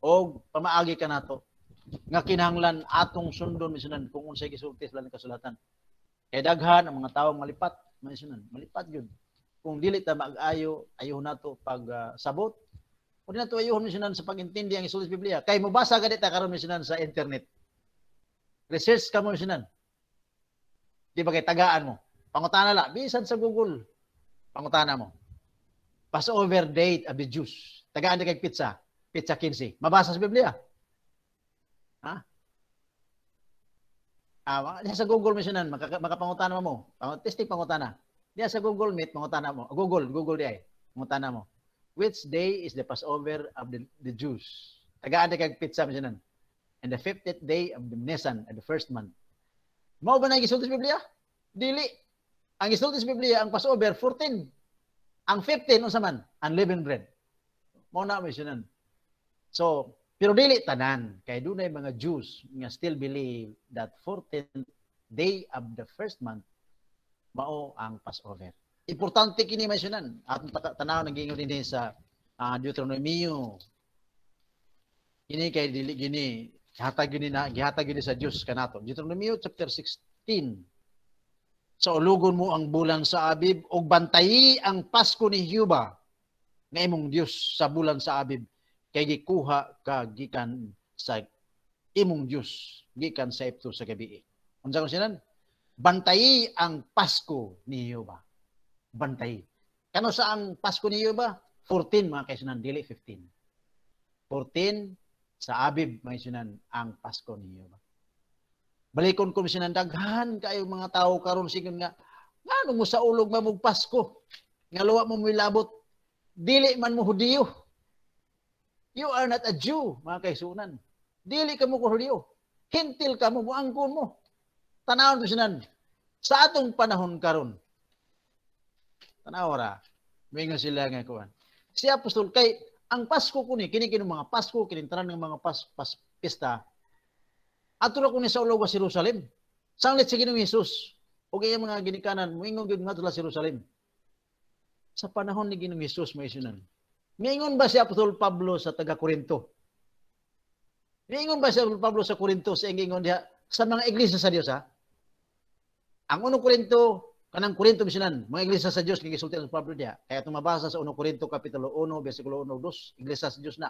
O pamaagi ka nato nga kinahanglan atong sundon misunan kung unsay gisulti sa kasulatan. Kay daghan ang mga tawo malipat misunan, malipat gyud. Kung dili ta mag-ayo, ayo nato pag uh, sabot. Kun nato ayo misunan sa pagintindi ang isulat Biblia. Kay mabasa gadi ta karon misunan sa internet. Research ka mo sinan. Di ba kay tagaan mo? Pangutana la. Bisan sa Google. Pangutana mo. Passover date of the Jews. Tagaan di kay pizza. Pizza 15. Mabasa sa Biblia. Ha? Ah, sa Google mo sinan. Maka, makapangutana mo. Testing pangutana. Diya sa Google Meet, pangutana mo. Google, Google di ay. Pangutana mo. Which day is the Passover of the, the Jews? Tagaan di kay pizza mo and the 50th day of the Nisan at the first month. Mao ba na gisulti sa Biblia? Dili. Ang gisulti sa Biblia ang Passover 14. Ang 15 unsa man? Unleavened bread. Mao na mo sinan. So, pero dili tanan kay dunay mga Jews nga still believe that 14th day of the first month mao ang Passover. Importante kini mentionan at tanaw nang gingon din sa uh, Deuteronomio. Kini kay dili gini Gihatag yun na, gihatag yun sa Dios kanato. Deuteronomy chapter 16. Sa so, ulugon mo ang bulan sa Abib ug bantayi ang Pasko ni Yuba nga imong Dios sa bulan sa Abib kay gikuha ka gikan sa imong Dios gikan sa Epto sa gabi. Unsa ko sinan? Bantayi ang Pasko ni Yuba. Bantayi. Kano sa ang Pasko ni Yuba? 14 mga kaisunan, dili 15. 14 sa Abib, may sinan, ang Pasko niyo. ba Balikon ko sinan, daghan kayo mga tao karon sigon nga, ngano mo sa ulog ba mong Pasko? Nga luwa mo milabot, dili man mo hudiyo. You are not a Jew, mga kaisunan. Dili ka mo hudiyo. Hintil ka mo, buangkon mo. Tanawon ko sinan, sa atong panahon karon, tanawara, may nga sila nga kuan. Si Apostol, kay ang Pasko kuni, kini kini mga Pasko, kinintaran ng mga pas, pas pista. Ato ra kuni sa ulo sa Jerusalem. Sanglit sa Ginoong Hesus. O kaya mga ginikanan, moingon gyud ngadto sa Jerusalem. Sa panahon ni Ginoong Hesus may isunan. Miingon ba si Apostol Pablo sa taga Korinto? Miingon ba si Apostol Pablo sa Korinto sa ingingon diha sa mga iglesia sa Diyos, ha? Ang unong Korinto kanang Korinto bisanan mga iglesia sa Dios kay gisulti ang Pablo niya. kaya tumabasa sa 1 Korinto kapitulo 1 bersikulo 1 2 iglesia sa Dios na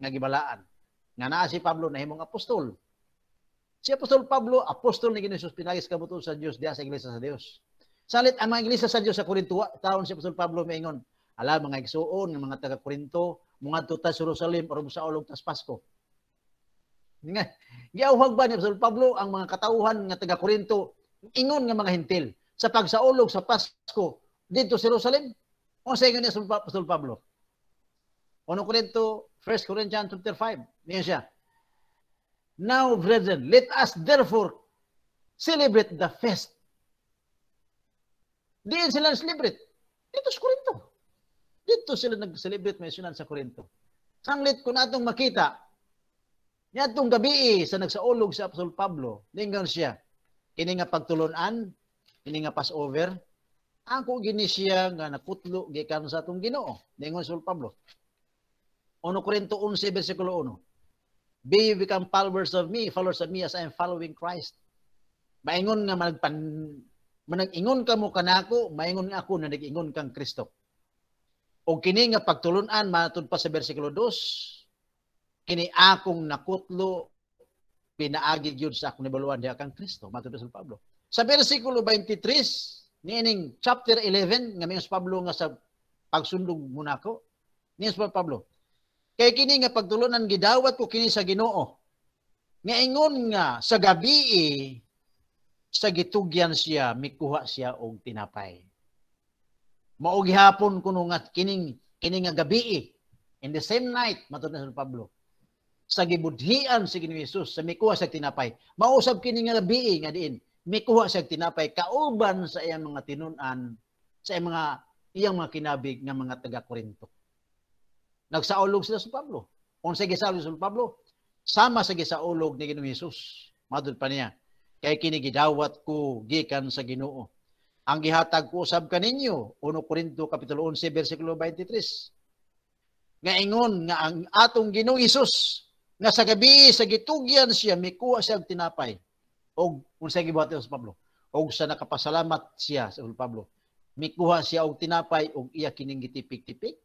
nga gibalaan nga naa si Pablo na himong apostol si apostol Pablo apostol ni Ginoong pinagis kabuton sa Dios diha sa iglesia sa Dios salit ang mga iglesia sa Dios sa Korinto taon si apostol Pablo miingon ala mga igsuon ng mga taga Korinto mga tuta sa Jerusalem para sa ulog tas Pasko nga giawhag ba ni apostol Pablo ang mga katauhan nga taga Korinto ingon nga mga hintil sa pagsaulog sa Pasko dito sa Jerusalem? O sa inyo ni Apostol Pablo? 1 Corinto, 1 Corinthians chapter 5. Niyan siya. Now, brethren, let us therefore celebrate the feast. Diyan sila celebrate. Dito sa Corinto. Dito sila nag-celebrate missionan sa Corinto. Sanglit ko natong makita, niya itong gabi eh, sa nagsaulog sa Apostol Pablo, ninggang siya, kini nga pagtulunan, ini nga Passover, ako gini siya nga nakutlo gikan sa atong Ginoo. Ningon si Pablo. 1 Corinto 11 bersikulo 1. Be become followers of me, followers of me as I am following Christ. Maingon nga magpan manag-ingon ka mo kanako, maingon nga ako na nagingon kang Kristo. O kini nga pagtulunan matud pa sa bersikulo 2, kini akong nakutlo pinaagi gyud sa akong nibaluan diha kang Kristo, matud sa Pablo. Sa versikulo 23, niining chapter 11, nga minus Pablo nga sa pagsundog muna ko, minus Pablo, kay kini nga pagtulunan gidawat ko kini sa Ginoo. Nga ingon nga sa gabi eh, sa gitugyan siya mikuha siya og tinapay. Mao gihapon kuno nga kining kini nga gabi eh. in the same night matod na sa Pablo sa gibudhian si Ginoo Hesus sa mikuha sa tinapay. mausap kini nga gabi eh, nga diin mikuha sa tinapay kauban sa iyang mga tinunan sa iyang mga iyang mga kinabig nga mga taga Korinto. Nagsaulog sila sa Pablo. Unsa gisaulog sa Pablo? Sama sa gisaulog ni Ginoong Hesus. Madud pa niya, kay kinigidawat ko gikan sa Ginoo. Ang gihatag ko usab kaninyo, 1 Korinto kapitulo 11 bersikulo 23. Ngaingon nga ang atong Ginoong Hesus nga sa gabi sa gitugyan siya mikuha siyang tinapay og unsay gibuhat sa Pablo og sa nakapasalamat siya sa Pablo mikuha siya og tinapay og iya kining gitipik-tipik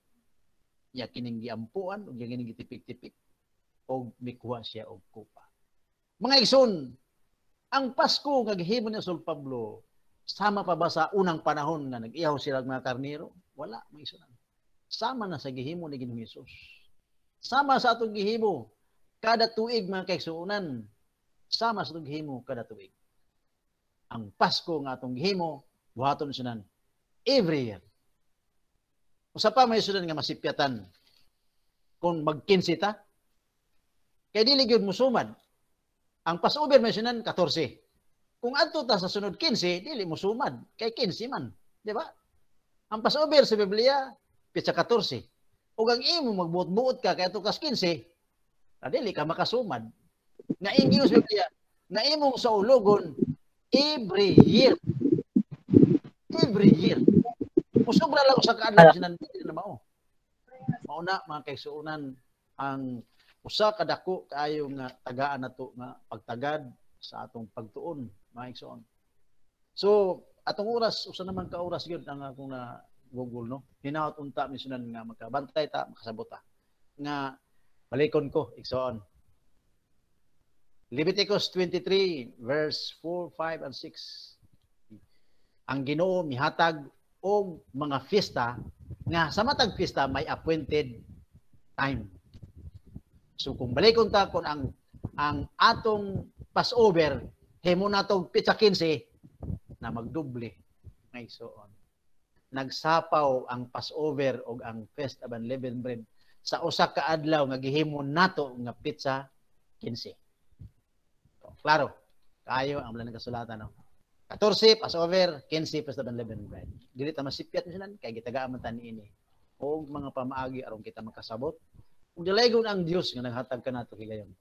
iya kining giampuan og iya kining gitipik-tipik og mikuha siya og kupa mga igsoon ang Pasko naghimo ni Sol Pablo sama pa ba sa unang panahon nga nag-iyaw sila mga karnero wala mga igsoon sama na sa gihimo ni Ginoong Hesus sama sa atong gihimo kada tuig mga kaigsuonan sama sa atong gihimo kada tuig ang Pasko nga atong gihimo buhaton sinan every year. Usa pa may sudan nga masipyatan kung magkinsi ta. Kay dili gyud musumad. Ang Pasover may sudan 14. Kung adto ta sa sunod 15, dili musumad kay 15 man, di ba? Ang Pasover sa Biblia pitsa 14. Ug ang imo magbuot-buot ka kay adto kas 15, dili ka makasumad. Nga sa Biblia, na imong sa ulogon Every year. Every year. Kusog na lang sa kaadlaw sinandili na mao. Mauna mga kaigsuonan ang usa kadako kayo nga tagaan nato nga pagtagad sa atong pagtuon mga igsoon. So atong oras usa naman ka oras gyud ang akong na Google no. Hinaot unta mi sunan nga makabantay ta makasabot ta. Nga balikon ko igsoon. Leviticus 23 verse 4, 5 and 6. Ang Ginoo mihatag og mga fiesta nga sa matag fiesta may appointed time. So kung balikon ta kon ang ang atong Passover himo na tog pitsa 15 na magdoble ngay soon. Nagsapaw ang Passover og ang Feast of Unleavened Bread sa usa ka adlaw nga gihimo nato nga pitsa 15. Claro. Kayo ang bala kasulatan no. 14 Passover, 15 Feast of Unleavened Bread. Dili ta masipyat ni silan kay gitagaan man ta niini. Og mga pamaagi aron kita makasabot. Ug dalagon ang Dios nga naghatag kanato kay gayon.